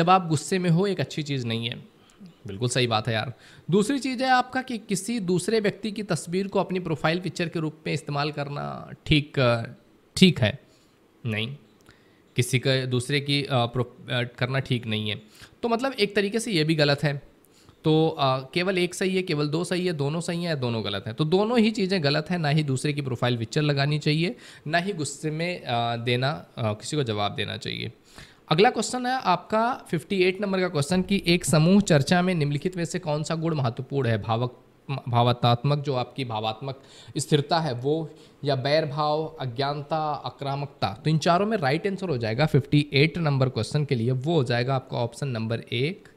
जब आप गुस्से में हो एक अच्छी चीज़ नहीं है बिल्कुल सही बात है यार दूसरी चीज़ है आपका कि किसी दूसरे व्यक्ति की तस्वीर को अपनी प्रोफाइल पिक्चर के रूप में इस्तेमाल करना ठीक ठीक है नहीं किसी का दूसरे की करना ठीक नहीं है तो मतलब एक तरीके से ये भी गलत है तो केवल एक सही है केवल दो सही है दोनों सही है दोनों गलत हैं तो दोनों ही चीज़ें गलत हैं ना ही दूसरे की प्रोफाइल पिक्चर लगानी चाहिए ना ही गुस्से में देना किसी को जवाब देना चाहिए अगला क्वेश्चन है आपका 58 नंबर का क्वेश्चन कि एक समूह चर्चा में निम्नलिखित में से कौन सा गुण महत्वपूर्ण है भावक भावात्मक जो आपकी भावात्मक स्थिरता है वो या बैर भाव अज्ञानता आक्रामकता तो इन चारों में राइट आंसर हो जाएगा 58 नंबर क्वेश्चन के लिए वो हो जाएगा आपका ऑप्शन नंबर एक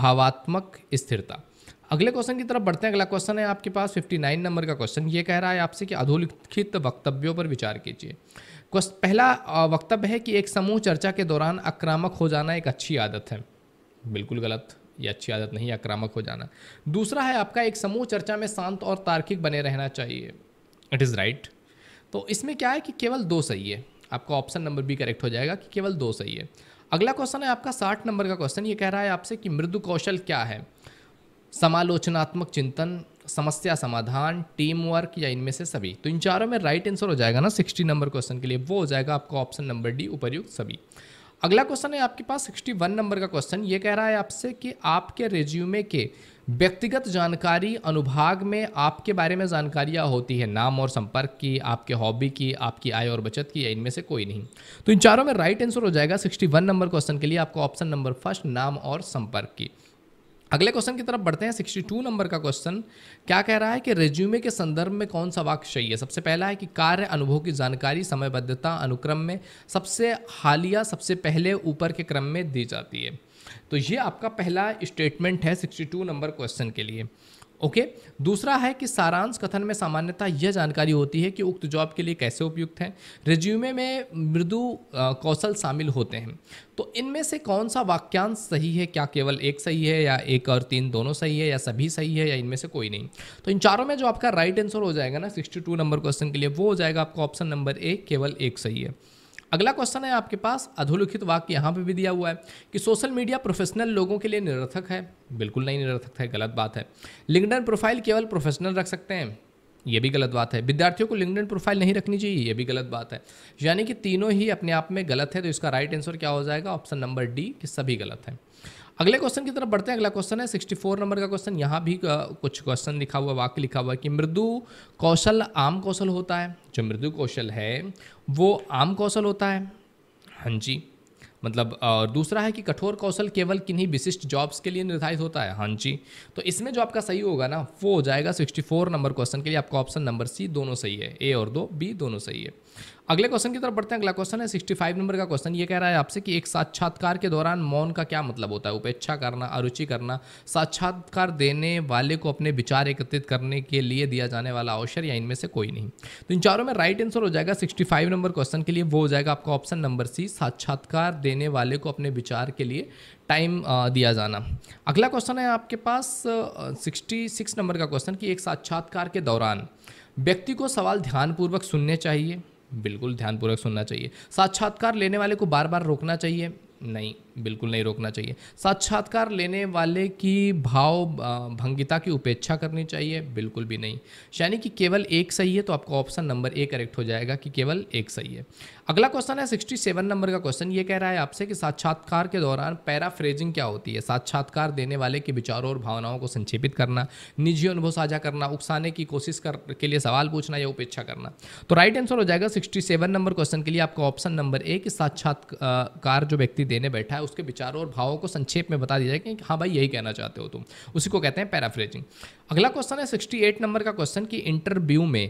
भावात्मक स्थिरता अगले क्वेश्चन की तरफ बढ़ते हैं अगला क्वेश्चन है आपके पास 59 नंबर का क्वेश्चन ये कह रहा है आपसे कि अधोलिखित वक्तव्यों पर विचार कीजिए पहला वक्तव्य है कि एक समूह चर्चा के दौरान आक्रामक हो जाना एक अच्छी आदत है बिल्कुल गलत ये अच्छी आदत नहीं आक्रामक हो जाना दूसरा है आपका एक समूह चर्चा में शांत और तार्किक बने रहना चाहिए इट इज़ राइट तो इसमें क्या है कि केवल दो सही है आपका ऑप्शन नंबर बी करेक्ट हो जाएगा कि केवल दो सही है अगला क्वेश्चन है आपका साठ नंबर का क्वेश्चन ये कह रहा है आपसे कि मृदु कौशल क्या है समालोचनात्मक चिंतन समस्या समाधान टीम वर्क या इनमें से सभी तो इन चारों में राइट आंसर हो जाएगा ना सिक्सटी नंबर क्वेश्चन के लिए वो हो जाएगा आपका ऑप्शन नंबर डी उपयुक्त सभी अगला क्वेश्चन है आपके पास 61 नंबर का क्वेश्चन ये कह रहा है आपसे कि आपके रेज्यूमे के व्यक्तिगत जानकारी अनुभाग में आपके बारे में जानकारियाँ होती है नाम और संपर्क की आपके हॉबी की आपकी आय और बचत की या इनमें से कोई नहीं तो इन चारों में राइट आंसर हो जाएगा 61 नंबर क्वेश्चन के लिए आपको ऑप्शन नंबर फर्स्ट नाम और संपर्क की अगले क्वेश्चन की तरफ बढ़ते हैं 62 नंबर का क्वेश्चन क्या कह रहा है कि रेज्यूमे के संदर्भ में कौन सा वाक्य चाहिए सबसे पहला है कि कार्य अनुभव की जानकारी समयबद्धता अनुक्रम में सबसे हालिया सबसे पहले ऊपर के क्रम में दी जाती है तो ये आपका पहला स्टेटमेंट है 62 नंबर क्वेश्चन के लिए ओके दूसरा है कि सारांश कथन में सामान्यता यह जानकारी होती है कि उक्त जॉब के लिए कैसे उपयुक्त हैं रिज्यूमे में मृदु कौशल शामिल होते हैं तो इनमें से कौन सा वाक्यांश सही है क्या केवल एक सही है या एक और तीन दोनों सही है या सभी सही है या इनमें से कोई नहीं तो इन चारों में जो आपका राइट आंसर हो जाएगा ना सिक्सटी टू नंबर क्वेश्चन के लिए वो हो जाएगा आपका ऑप्शन नंबर ए केवल एक सही है अगला क्वेश्चन है आपके पास अधोलिखित वाक्य यहाँ पे भी दिया हुआ है कि सोशल मीडिया प्रोफेशनल लोगों के लिए निरर्थक है बिल्कुल नहीं निरर्थक है गलत बात है लिंगडन प्रोफाइल केवल प्रोफेशनल रख सकते हैं ये भी गलत बात है विद्यार्थियों को लिंगडन प्रोफाइल नहीं रखनी चाहिए ये भी गलत बात है यानी कि तीनों ही अपने आप में गलत है तो इसका राइट आंसर क्या हो जाएगा ऑप्शन नंबर डी कि सभी गलत हैं अगले क्वेश्चन की तरफ बढ़ते हैं अगला क्वेश्चन है 64 नंबर का क्वेश्चन यहाँ भी कुछ क्वेश्चन लिखा हुआ वाक्य लिखा हुआ है कि मृदु कौशल आम कौशल होता है जो मृदु कौशल है वो आम कौशल होता है हाँ जी मतलब और दूसरा है कि कठोर कौशल केवल किन्हीं विशिष्ट जॉब्स के लिए निर्धारित होता है हाँ जी तो इसमें जो आपका सही होगा ना वो हो जाएगा 64 नंबर क्वेश्चन के लिए आपका ऑप्शन नंबर सी दोनों सही है ए और दो बी दोनों सही है अगले क्वेश्चन की तरफ बढ़ते हैं अगला क्वेश्चन है 65 नंबर का क्वेश्चन ये कह रहा है आपसे कि एक साक्षात्कार के दौरान मौन का क्या मतलब होता है उपेक्षा करना अरुचि करना साक्षात्कार देने वाले को अपने विचार एकत्रित करने के लिए दिया जाने वाला अवसर या इनमें से कोई नहीं तो इन चारों में राइट आंसर हो जाएगा सिक्सटी नंबर क्वेश्चन के लिए वो हो जाएगा आपका ऑप्शन नंबर सी साक्षात्कार देने वाले को अपने विचार के लिए टाइम दिया जाना अगला क्वेश्चन है आपके पास सिक्सटी सिक्स नंबर का क्वेश्चन कि एक साक्षात्कार के दौरान व्यक्ति को सवाल ध्यानपूर्वक सुनने चाहिए बिल्कुल ध्यानपूर्वक सुनना चाहिए साक्षात्कार लेने वाले को बार बार रोकना चाहिए नहीं बिल्कुल नहीं रोकना चाहिए साक्षात्कार लेने वाले की भाव भंगिता की उपेक्षा करनी चाहिए बिल्कुल भी नहीं यानी कि केवल एक सही है तो आपका ऑप्शन नंबर ए करेक्ट हो जाएगा कि केवल एक सही है अगला क्वेश्चन है सिक्सटी सेवन नंबर का क्वेश्चन ये कह रहा है आपसे कि साक्षात्कार के दौरान पैराफ्रेजिंग क्या होती है साक्षात्कार देने वाले के विचारों और भावनाओं को संक्षेपित करना निजी अनुभव साझा करना उकसाने की कोशिश कर के लिए सवाल पूछना या उपेक्षा करना तो राइट आंसर हो जाएगा सिक्सटी सेवन नंबर क्वेश्चन के लिए आपका ऑप्शन नंबर ए कि साक्षात्कार जो व्यक्ति देने बैठा है उसके विचारों और भावों को संक्षेप में बता दिया जाए कि हाँ भाई यही कहना चाहते हो तुम उसी को कहते हैं पैराफ्रेजिंग अगला क्वेश्चन है सिक्सटी एट नंबर का क्वेश्चन कि इंटरव्यू में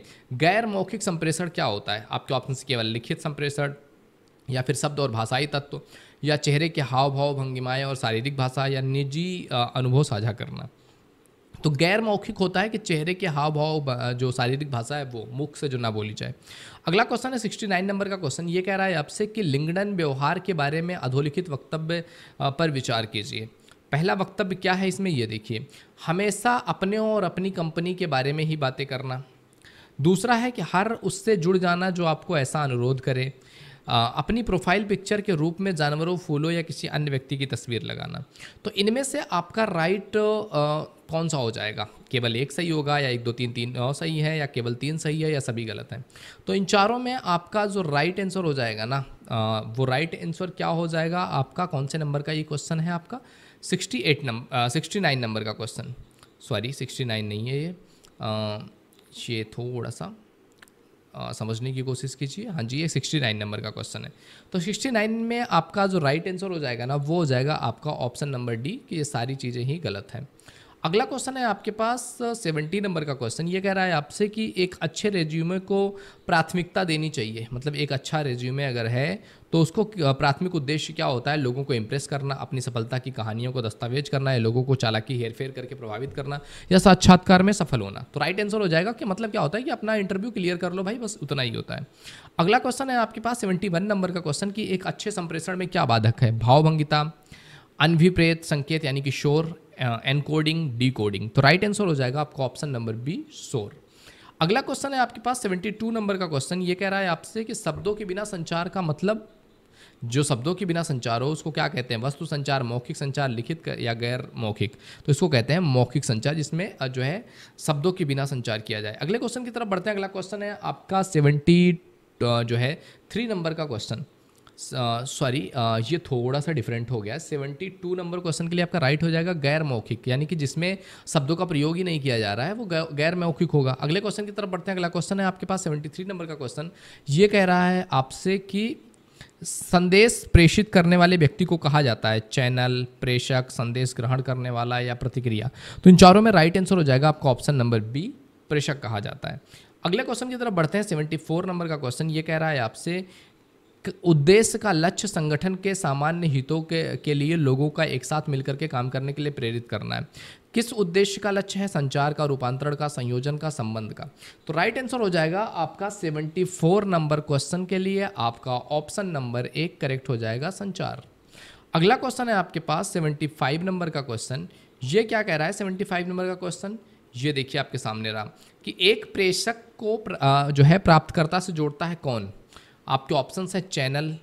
गैर मौखिक संप्रेषण क्या होता है आपके ऑप्शन केवल लिखित संप्रेषण या फिर शब्द और भाषाई तत्व या चेहरे के हाव भाव भंगिमाएँ और शारीरिक भाषा या निजी अनुभव साझा करना तो गैर मौखिक होता है कि चेहरे के हाव भाव जो शारीरिक भाषा है वो मुख से जो ना बोली जाए अगला क्वेश्चन है 69 नंबर का क्वेश्चन ये कह रहा है आपसे कि लिंगडन व्यवहार के बारे में अधोलिखित वक्तव्य पर विचार कीजिए पहला वक्तव्य क्या है इसमें ये देखिए हमेशा अपने और अपनी कंपनी के बारे में ही बातें करना दूसरा है कि हर उससे जुड़ जाना जो आपको ऐसा अनुरोध करे अपनी प्रोफाइल पिक्चर के रूप में जानवरों फूलों या किसी अन्य व्यक्ति की तस्वीर लगाना तो इनमें से आपका राइट कौन सा हो जाएगा केवल एक सही होगा या एक दो तीन तीन और सही है या केवल तीन सही है या सभी गलत हैं तो इन चारों में आपका जो राइट आंसर हो जाएगा ना वो राइट आंसर क्या हो जाएगा आपका कौन से नंबर का ये क्वेश्चन है आपका sixty eight number sixty nine number का क्वेश्चन सॉरी सिक्सटी नाइन नहीं है ये आ, ये थोड़ा सा आ, समझने की कोशिश कीजिए हाँ जी ये सिक्सटी नाइन नंबर का क्वेश्चन है तो सिक्सटी नाइन में आपका जो राइट आंसर हो जाएगा ना वो हो जाएगा आपका ऑप्शन नंबर डी कि ये सारी चीज़ें ही गलत हैं अगला क्वेश्चन है आपके पास सेवेंटी नंबर का क्वेश्चन ये कह रहा है आपसे कि एक अच्छे रेज्यूमे को प्राथमिकता देनी चाहिए मतलब एक अच्छा रेज्यूमे अगर है तो उसको प्राथमिक उद्देश्य क्या होता है लोगों को इम्प्रेस करना अपनी सफलता की कहानियों को दस्तावेज करना है लोगों को चालाकी हेरफेर करके प्रभावित करना या साक्षात्कार में सफल होना तो राइट आंसर हो जाएगा कि मतलब क्या होता है कि अपना इंटरव्यू क्लियर कर लो भाई बस उतना ही होता है अगला क्वेश्चन है आपके पास सेवेंटी वन नंबर का क्वेश्चन कि एक अच्छे संप्रेषण में क्या बाधक है भावभंगिता अनभिप्रेत संकेत यानी कि शोर एनकोडिंग डी कोडिंग तो राइट आंसर हो जाएगा आपका ऑप्शन नंबर बी सोर अगला क्वेश्चन है आपके पास 72 नंबर का क्वेश्चन ये कह रहा है आपसे कि शब्दों के बिना संचार का मतलब जो शब्दों के बिना संचार हो उसको क्या कहते हैं वस्तु संचार मौखिक संचार लिखित या गैर मौखिक तो इसको कहते हैं मौखिक संचार जिसमें जो है शब्दों के बिना संचार किया जाए अगले क्वेश्चन की तरफ बढ़ते हैं अगला क्वेश्चन है आपका सेवेंटी जो है थ्री नंबर का क्वेश्चन सॉरी ये थोड़ा सा डिफरेंट हो गया सेवेंटी टू नंबर क्वेश्चन के लिए आपका राइट हो जाएगा गैर मौखिक यानी कि जिसमें शब्दों का प्रयोग ही नहीं किया जा रहा है वो गैर मौखिक होगा अगले क्वेश्चन की तरफ बढ़ते हैं अगला क्वेश्चन है आपके पास सेवेंटी थ्री नंबर का क्वेश्चन ये कह रहा है आपसे कि संदेश प्रेषित करने वाले व्यक्ति को कहा जाता है चैनल प्रेषक संदेश ग्रहण करने वाला या प्रतिक्रिया तो इन चारों में राइट आंसर हो जाएगा आपका ऑप्शन नंबर बी प्रेषक कहा जाता है अगले क्वेश्चन की तरफ बढ़ते हैं सेवेंटी फोर नंबर का क्वेश्चन ये कह रहा है आपसे उद्देश्य का लक्ष्य संगठन के सामान्य हितों के के लिए लोगों का एक साथ मिलकर के काम करने के लिए प्रेरित करना है किस उद्देश्य का लक्ष्य है संचार का रूपांतरण का संयोजन का संबंध का तो राइट आंसर हो जाएगा आपका 74 नंबर क्वेश्चन के लिए आपका ऑप्शन नंबर एक करेक्ट हो जाएगा संचार अगला क्वेश्चन है आपके पास 75 नंबर का क्वेश्चन ये क्या कह रहा है 75 नंबर का क्वेश्चन ये देखिए आपके सामने रहा कि एक प्रेषक को जो है प्राप्तकर्ता से जोड़ता है कौन आपके ऑप्शन है चैनल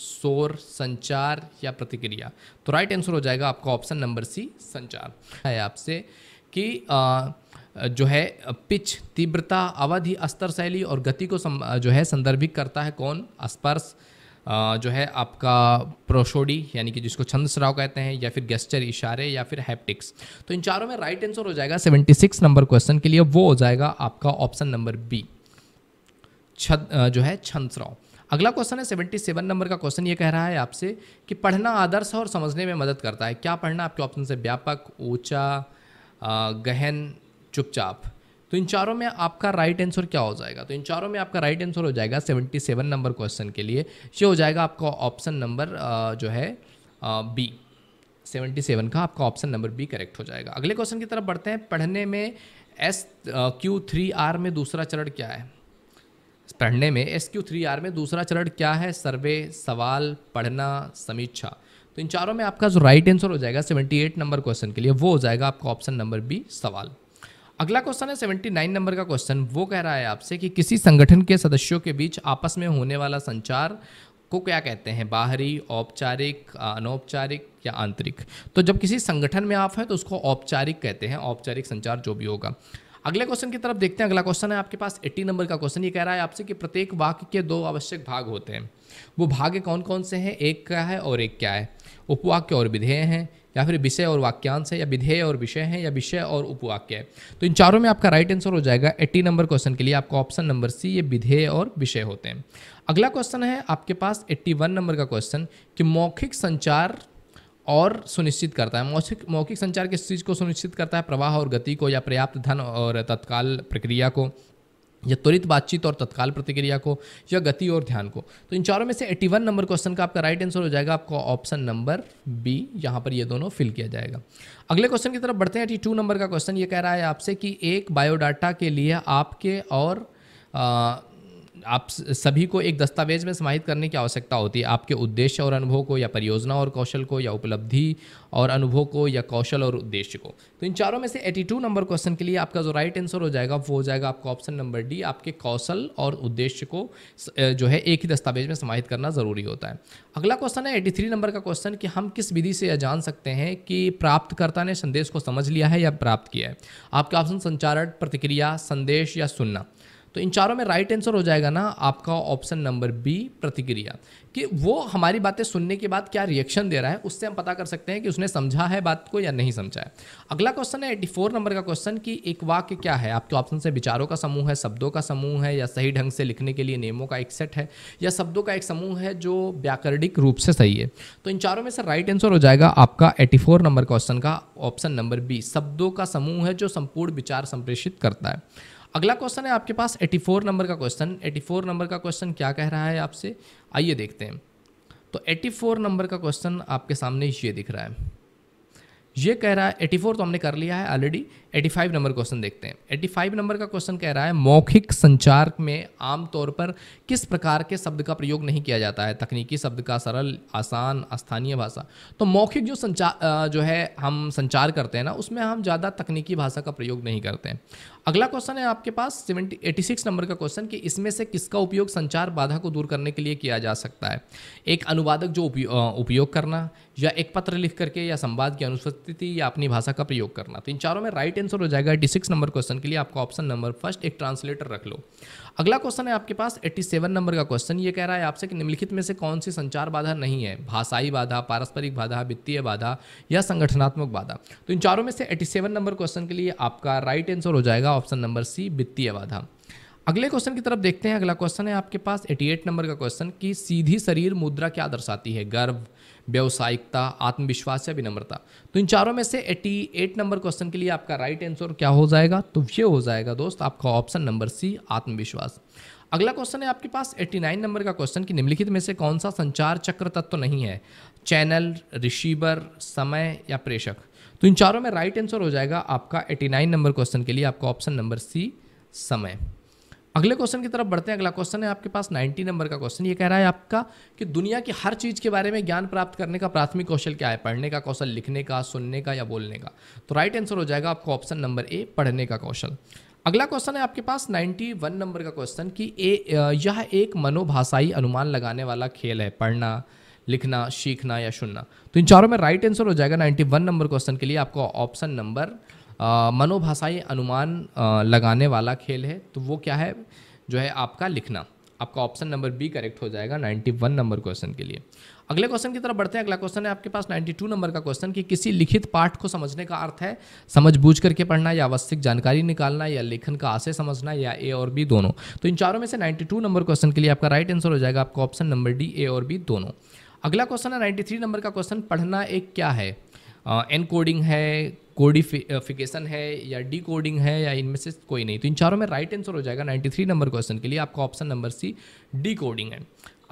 शोर संचार या प्रतिक्रिया तो राइट आंसर हो जाएगा आपका ऑप्शन नंबर सी संचार है आपसे कि आ, जो है पिच तीव्रता अवधि अस्तर शैली और गति को सम, जो है संदर्भित करता है कौन स्पर्श जो है आपका प्रोशोडी यानी कि जिसको छंद स्राव कहते हैं या फिर गेस्चर इशारे या फिर हैप्टिक्स तो इन चारों में राइट आंसर हो जाएगा 76 नंबर क्वेश्चन के लिए वो हो जाएगा आपका ऑप्शन नंबर बी छ जो है छंद स्राव अगला क्वेश्चन है सेवेंटी सेवन नंबर का क्वेश्चन ये कह रहा है आपसे कि पढ़ना आदर्श और समझने में मदद करता है क्या पढ़ना आपके ऑप्शन से व्यापक ऊंचा गहन चुपचाप तो इन चारों में आपका राइट आंसर क्या हो जाएगा तो इन चारों में आपका राइट आंसर हो जाएगा सेवेंटी सेवन नंबर क्वेश्चन के लिए ये हो जाएगा आपका ऑप्शन नंबर जो है बी सेवेंटी सेवन का आपका ऑप्शन नंबर बी करेक्ट हो जाएगा अगले क्वेश्चन की तरफ बढ़ते हैं पढ़ने में एस क्यू थ्री आर में दूसरा चरण क्या है पढ़ने में एस क्यू थ्री आर में दूसरा चरण क्या है सर्वे सवाल पढ़ना समीक्षा तो इन चारों में आपका जो राइट आंसर हो जाएगा 78 नंबर क्वेश्चन के लिए वो हो जाएगा आपका ऑप्शन नंबर बी सवाल अगला क्वेश्चन है 79 नंबर का क्वेश्चन वो कह रहा है आपसे कि किसी संगठन के सदस्यों के बीच आपस में होने वाला संचार को क्या कहते हैं बाहरी औपचारिक अनौपचारिक या आंतरिक तो जब किसी संगठन में आप हैं तो उसको औपचारिक कहते हैं औपचारिक संचार जो भी होगा अगले क्वेश्चन की तरफ देखते हैं अगला क्वेश्चन है आपके पास 80 नंबर का क्वेश्चन ये कह रहा है आपसे कि प्रत्येक वाक्य के दो आवश्यक भाग होते हैं वो भाग कौन कौन से हैं एक क्या है और एक क्या है उपवाक्य और विधेय हैं या फिर विषय और वाक्यांश है या विधेय और विषय है या विषय और उपवाक्य है तो इन चारों में आपका राइट आंसर हो जाएगा एट्टी नंबर क्वेश्चन के लिए आपका ऑप्शन नंबर सी ये विधेय और विषय होते हैं अगला क्वेश्चन है आपके पास एट्टी वन नंबर का क्वेश्चन कि मौखिक संचार और सुनिश्चित करता है मौखिक मौखिक संचार किस चीज़ को सुनिश्चित करता है प्रवाह और गति को या पर्याप्त धन और तत्काल प्रक्रिया को या त्वरित बातचीत और तत्काल प्रतिक्रिया को या गति और ध्यान को तो इन चारों में से 81 नंबर क्वेश्चन का आपका राइट आंसर हो जाएगा आपको ऑप्शन नंबर बी यहाँ पर ये दोनों फिल किया जाएगा अगले क्वेश्चन की तरफ बढ़ते हैं एटी नंबर का क्वेश्चन ये कह रहा है आपसे कि एक बायोडाटा के लिए आपके और आ, आप सभी को एक दस्तावेज में समाहित करने की आवश्यकता होती है आपके उद्देश्य और अनुभव को या परियोजना और कौशल को या उपलब्धि और अनुभव को या कौशल और उद्देश्य को तो इन चारों में से एटी टू नंबर क्वेश्चन के लिए आपका जो राइट आंसर हो जाएगा वो हो जाएगा आपका ऑप्शन नंबर डी आपके कौशल और उद्देश्य को जो है एक ही दस्तावेज में समाहित करना ज़रूरी होता है अगला क्वेश्चन है एटी थ्री नंबर का क्वेश्चन कि हम किस विधि से यह जान सकते हैं कि प्राप्तकर्ता ने संदेश को समझ लिया है या प्राप्त किया है आपका ऑप्शन संचारण प्रतिक्रिया संदेश या सुनना तो इन चारों में राइट आंसर हो जाएगा ना आपका ऑप्शन नंबर बी प्रतिक्रिया कि वो हमारी बातें सुनने के बाद क्या रिएक्शन दे रहा है उससे हम पता कर सकते हैं कि उसने समझा है बात को या नहीं समझा है अगला क्वेश्चन है एट्टी फोर नंबर का क्वेश्चन कि एक वाक्य क्या है आपके ऑप्शन से विचारों का समूह है शब्दों का समूह है या सही ढंग से लिखने के लिए नियमों का एक सेट है या शब्दों का एक समूह है जो व्याकरणिक रूप से सही है तो इन चारों में से राइट आंसर हो जाएगा आपका एट्टी फोर नंबर क्वेश्चन का ऑप्शन नंबर बी शब्दों का समूह है जो संपूर्ण विचार संप्रेषित करता है अगला क्वेश्चन है आपके पास 84 नंबर का क्वेश्चन 84 नंबर का क्वेश्चन क्या कह रहा है आपसे आइए देखते हैं तो 84 नंबर का क्वेश्चन आपके सामने ये दिख रहा है ये कह रहा है 84 तो हमने कर लिया है already eighty five number question देखते हैं एटी फाइव नंबर का क्वेश्चन कह रहा है मौखिक संचार में आमतौर पर किस प्रकार के शब्द का प्रयोग नहीं किया जाता है तकनीकी शब्द का सरल आसान स्थानीय भाषा तो मौखिक जो संचार जो है हम संचार करते हैं ना उसमें हम ज़्यादा तकनीकी भाषा का प्रयोग नहीं करते हैं अगला क्वेश्चन है आपके पास सेवेंटी एटी सिक्स नंबर का क्वेश्चन कि इसमें से किसका उपयोग संचार बाधा को दूर करने के लिए किया जा सकता है एक अनुवादक जो उपयोग करना या एक पत्र लिख करके या संवाद की अनुपस्थिति या अपनी भाषा का प्रयोग करना तो इन चारों में राइट आंसर हो जाएगा एट्टी सिक्स नंबर क्वेश्चन के लिए आपका ऑप्शन नंबर फर्स्ट एक ट्रांसलेटर रख लो अगला क्वेश्चन है आपके पास एट्टी सेवन नंबर का क्वेश्चन ये कह रहा है आपसे कि निम्नलिखित में से कौन सी संचार बाधा नहीं है भाषाई बाधा पारस्परिक बाधा वित्तीय बाधा या संगठनात्मक बाधा तो इन चारों में से एट्टी सेवन नंबर क्वेश्चन के लिए आपका राइट आंसर हो जाएगा ऑप्शन नंबर सी वित्तीय बाधा अगले क्वेश्चन की तरफ देखते हैं अगला क्वेश्चन है आपके पास 88 नंबर का क्वेश्चन कि सीधी शरीर मुद्रा क्या दर्शाती है गर्भ व्यावसायिकता आत्मविश्वास या विनम्रता तो इन चारों में से 88 नंबर क्वेश्चन के लिए आपका राइट आंसर क्या हो जाएगा तो ये हो जाएगा दोस्त आपका ऑप्शन नंबर सी आत्मविश्वास अगला क्वेश्चन है आपके पास 89 नंबर का क्वेश्चन कि निम्नलिखित में से कौन सा संचार चक्र तत्व तो नहीं है चैनल रिसीवर समय या प्रेषक तो इन चारों में राइट आंसर हो जाएगा आपका 89 नंबर क्वेश्चन के लिए आपका ऑप्शन नंबर सी समय अगले क्वेश्चन की तरफ बढ़ते हैं अगला क्वेश्चन है आपके पास 90 नंबर का क्वेश्चन ये कह रहा है आपका कि दुनिया की हर चीज़ के बारे में ज्ञान प्राप्त करने का प्राथमिक कौशल क्या है पढ़ने का कौशल लिखने का सुनने का या बोलने का तो राइट आंसर हो जाएगा आपको ऑप्शन नंबर ए पढ़ने का कौशल अगला क्वेश्चन है आपके पास 91 नंबर का क्वेश्चन कि ए यह एक मनोभाषाई अनुमान लगाने वाला खेल है पढ़ना लिखना सीखना या सुनना तो इन चारों में राइट आंसर हो जाएगा 91 नंबर क्वेश्चन के लिए आपको ऑप्शन नंबर मनोभाषाई अनुमान लगाने वाला खेल है तो वो क्या है जो है आपका लिखना आपका ऑप्शन नंबर बी करेक्ट हो जाएगा 91 नंबर क्वेश्चन के लिए अगले क्वेश्चन की तरफ बढ़ते हैं अगला क्वेश्चन है आपके पास 92 नंबर का क्वेश्चन कि किसी लिखित पाठ को समझने का अर्थ है समझ बूझ करके पढ़ना या आवश्यक जानकारी निकालना या लेखन का आशय समझना या ए और बी दोनों तो इन चारों में से 92 नंबर क्वेश्चन के लिए आपका राइट आंसर हो जाएगा आपका ऑप्शन नंबर डी ए और बी दोनों अगला क्वेश्चन है नाइन्टी नंबर का क्वेश्चन पढ़ना एक क्या है एनकोडिंग है कोडिफिकेशन है या डिकोडिंग है या इनमें से कोई नहीं तो इन चारों में राइट आंसर हो जाएगा 93 नंबर क्वेश्चन के लिए आपका ऑप्शन नंबर सी डिकोडिंग है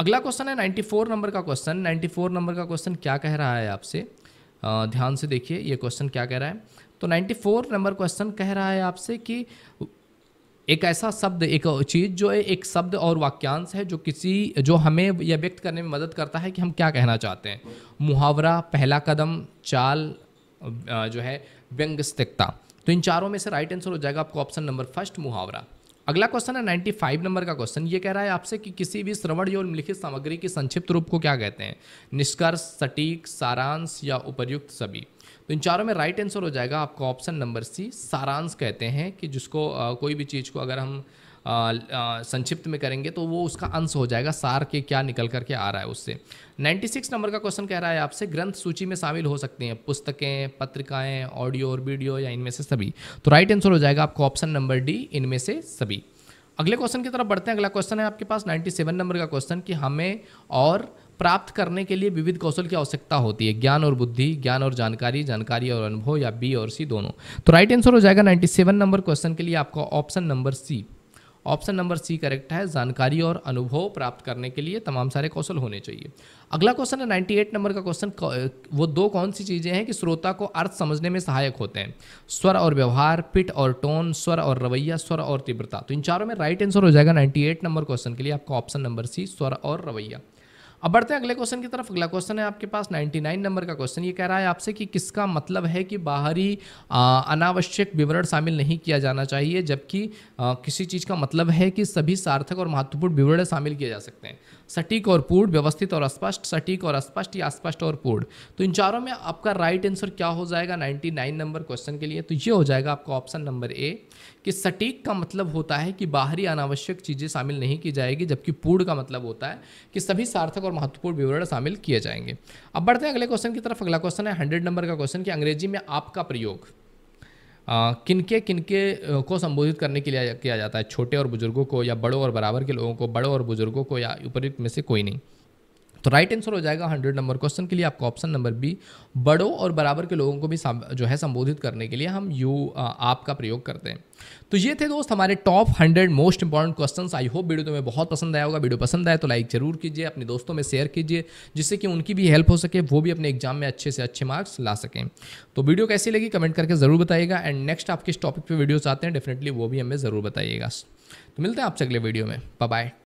अगला क्वेश्चन है 94 नंबर का क्वेश्चन 94 नंबर का क्वेश्चन क्या कह रहा है आपसे ध्यान से देखिए ये क्वेश्चन क्या कह रहा है तो नाइन्टी नंबर क्वेश्चन कह रहा है आपसे कि एक ऐसा शब्द एक चीज़ जो है एक शब्द और वाक्यांश है जो किसी जो हमें यह व्यक्त करने में मदद करता है कि हम क्या कहना चाहते हैं मुहावरा पहला कदम चाल जो है व्यंगस्तिकता तो इन चारों में से राइट आंसर हो जाएगा आपको ऑप्शन नंबर फर्स्ट मुहावरा अगला क्वेश्चन है 95 नंबर का क्वेश्चन ये कह रहा है आपसे कि किसी भी श्रवण और लिखित सामग्री के संक्षिप्त रूप को क्या कहते हैं निष्कर्ष सटीक सारांश या उपयुक्त सभी तो इन चारों में राइट आंसर हो जाएगा आपको ऑप्शन नंबर सी सारांश कहते हैं कि जिसको आ, कोई भी चीज़ को अगर हम संक्षिप्त में करेंगे तो वो उसका अंश हो जाएगा सार के क्या निकल करके आ रहा है उससे 96 नंबर का क्वेश्चन कह रहा है आपसे ग्रंथ सूची में शामिल हो सकते हैं पुस्तकें पत्रिकाएं ऑडियो और वीडियो या इनमें से सभी तो राइट आंसर हो जाएगा आपका ऑप्शन नंबर डी इनमें से सभी अगले क्वेश्चन की तरफ बढ़ते हैं अगला क्वेश्चन है आपके पास 97 नंबर का क्वेश्चन कि हमें और प्राप्त करने के लिए विविध कौशल की आवश्यकता होती है ज्ञान और बुद्धि ज्ञान और जानकारी जानकारी और अनुभव या बी और सी दोनों तो राइट आंसर हो जाएगा 97 नंबर क्वेश्चन के लिए आपका option number C option number C correct है जानकारी और अनुभव प्राप्त करने के लिए तमाम सारे कौशल होने चाहिए अगला क्वेश्चन है 98 नंबर का क्वेश्चन वो दो कौन सी चीज़ें हैं कि श्रोता को अर्थ समझने में सहायक होते हैं स्वर और व्यवहार पिट और टोन स्वर और रवैया स्वर और तीव्रता तो इन चारों में राइट आंसर हो जाएगा नाइन्टी नंबर क्वेश्चन के लिए आपका ऑप्शन नंबर सी स्वर और रवैया अब बढ़ते हैं अगले क्वेश्चन की तरफ अगला क्वेश्चन है आपके पास 99 नंबर का क्वेश्चन ये कह रहा है आपसे कि किसका मतलब है कि बाहरी अनावश्यक विवरण शामिल नहीं किया जाना चाहिए जबकि किसी चीज़ का मतलब है कि सभी सार्थक और महत्वपूर्ण विवरण शामिल किए जा सकते हैं सटीक और पूर्ण व्यवस्थित और स्पष्ट सटीक और स्पष्ट या स्पष्ट और पूर्ण तो इन चारों में आपका राइट आंसर क्या हो जाएगा 99 नंबर क्वेश्चन के लिए तो ये हो जाएगा आपका ऑप्शन नंबर ए कि सटीक का मतलब होता है कि बाहरी अनावश्यक चीज़ें शामिल नहीं की जाएगी जबकि पूर्ण का मतलब होता है कि सभी सार्थक और महत्वपूर्ण विवरण शामिल किए जाएंगे अब बढ़ते हैं अगले क्वेश्चन की तरफ अगला क्वेश्चन है हंड्रेड नंबर का क्वेश्चन कि अंग्रेजी में आपका प्रयोग किनके किनके को संबोधित करने के लिए किया जाता है छोटे और बुजुर्गों को या बड़ों और बराबर के लोगों को बड़ों और बुजुर्गों को या उपरुक्त में से कोई नहीं तो राइट आंसर हो जाएगा हंड्रेड नंबर क्वेश्चन के लिए आपको ऑप्शन नंबर बी बड़ों और बराबर के लोगों को भी जो है संबोधित करने के लिए हम यू आप का प्रयोग करते हैं तो ये थे दोस्त हमारे top hundred most important question I hope video तुम्हें बहुत पसंद आया होगा वीडियो पसंद आए तो लाइक जरूर कीजिए अपने दोस्तों में शेयर कीजिए जिससे कि उनकी भी हेल्प हो सके वो भी अपने एग्जाम में अच्छे से अच्छे मार्क्स ला सकें तो वीडियो कैसी लगी कमेंट करके जरूर बताइएगा एंड नेक्स्ट आप किस टॉपिक पर वीडियो आते हैं डेफिनेटली वो भी हमें जरूर बताइएगा तो मिलते हैं आपसे अगले वीडियो में बाय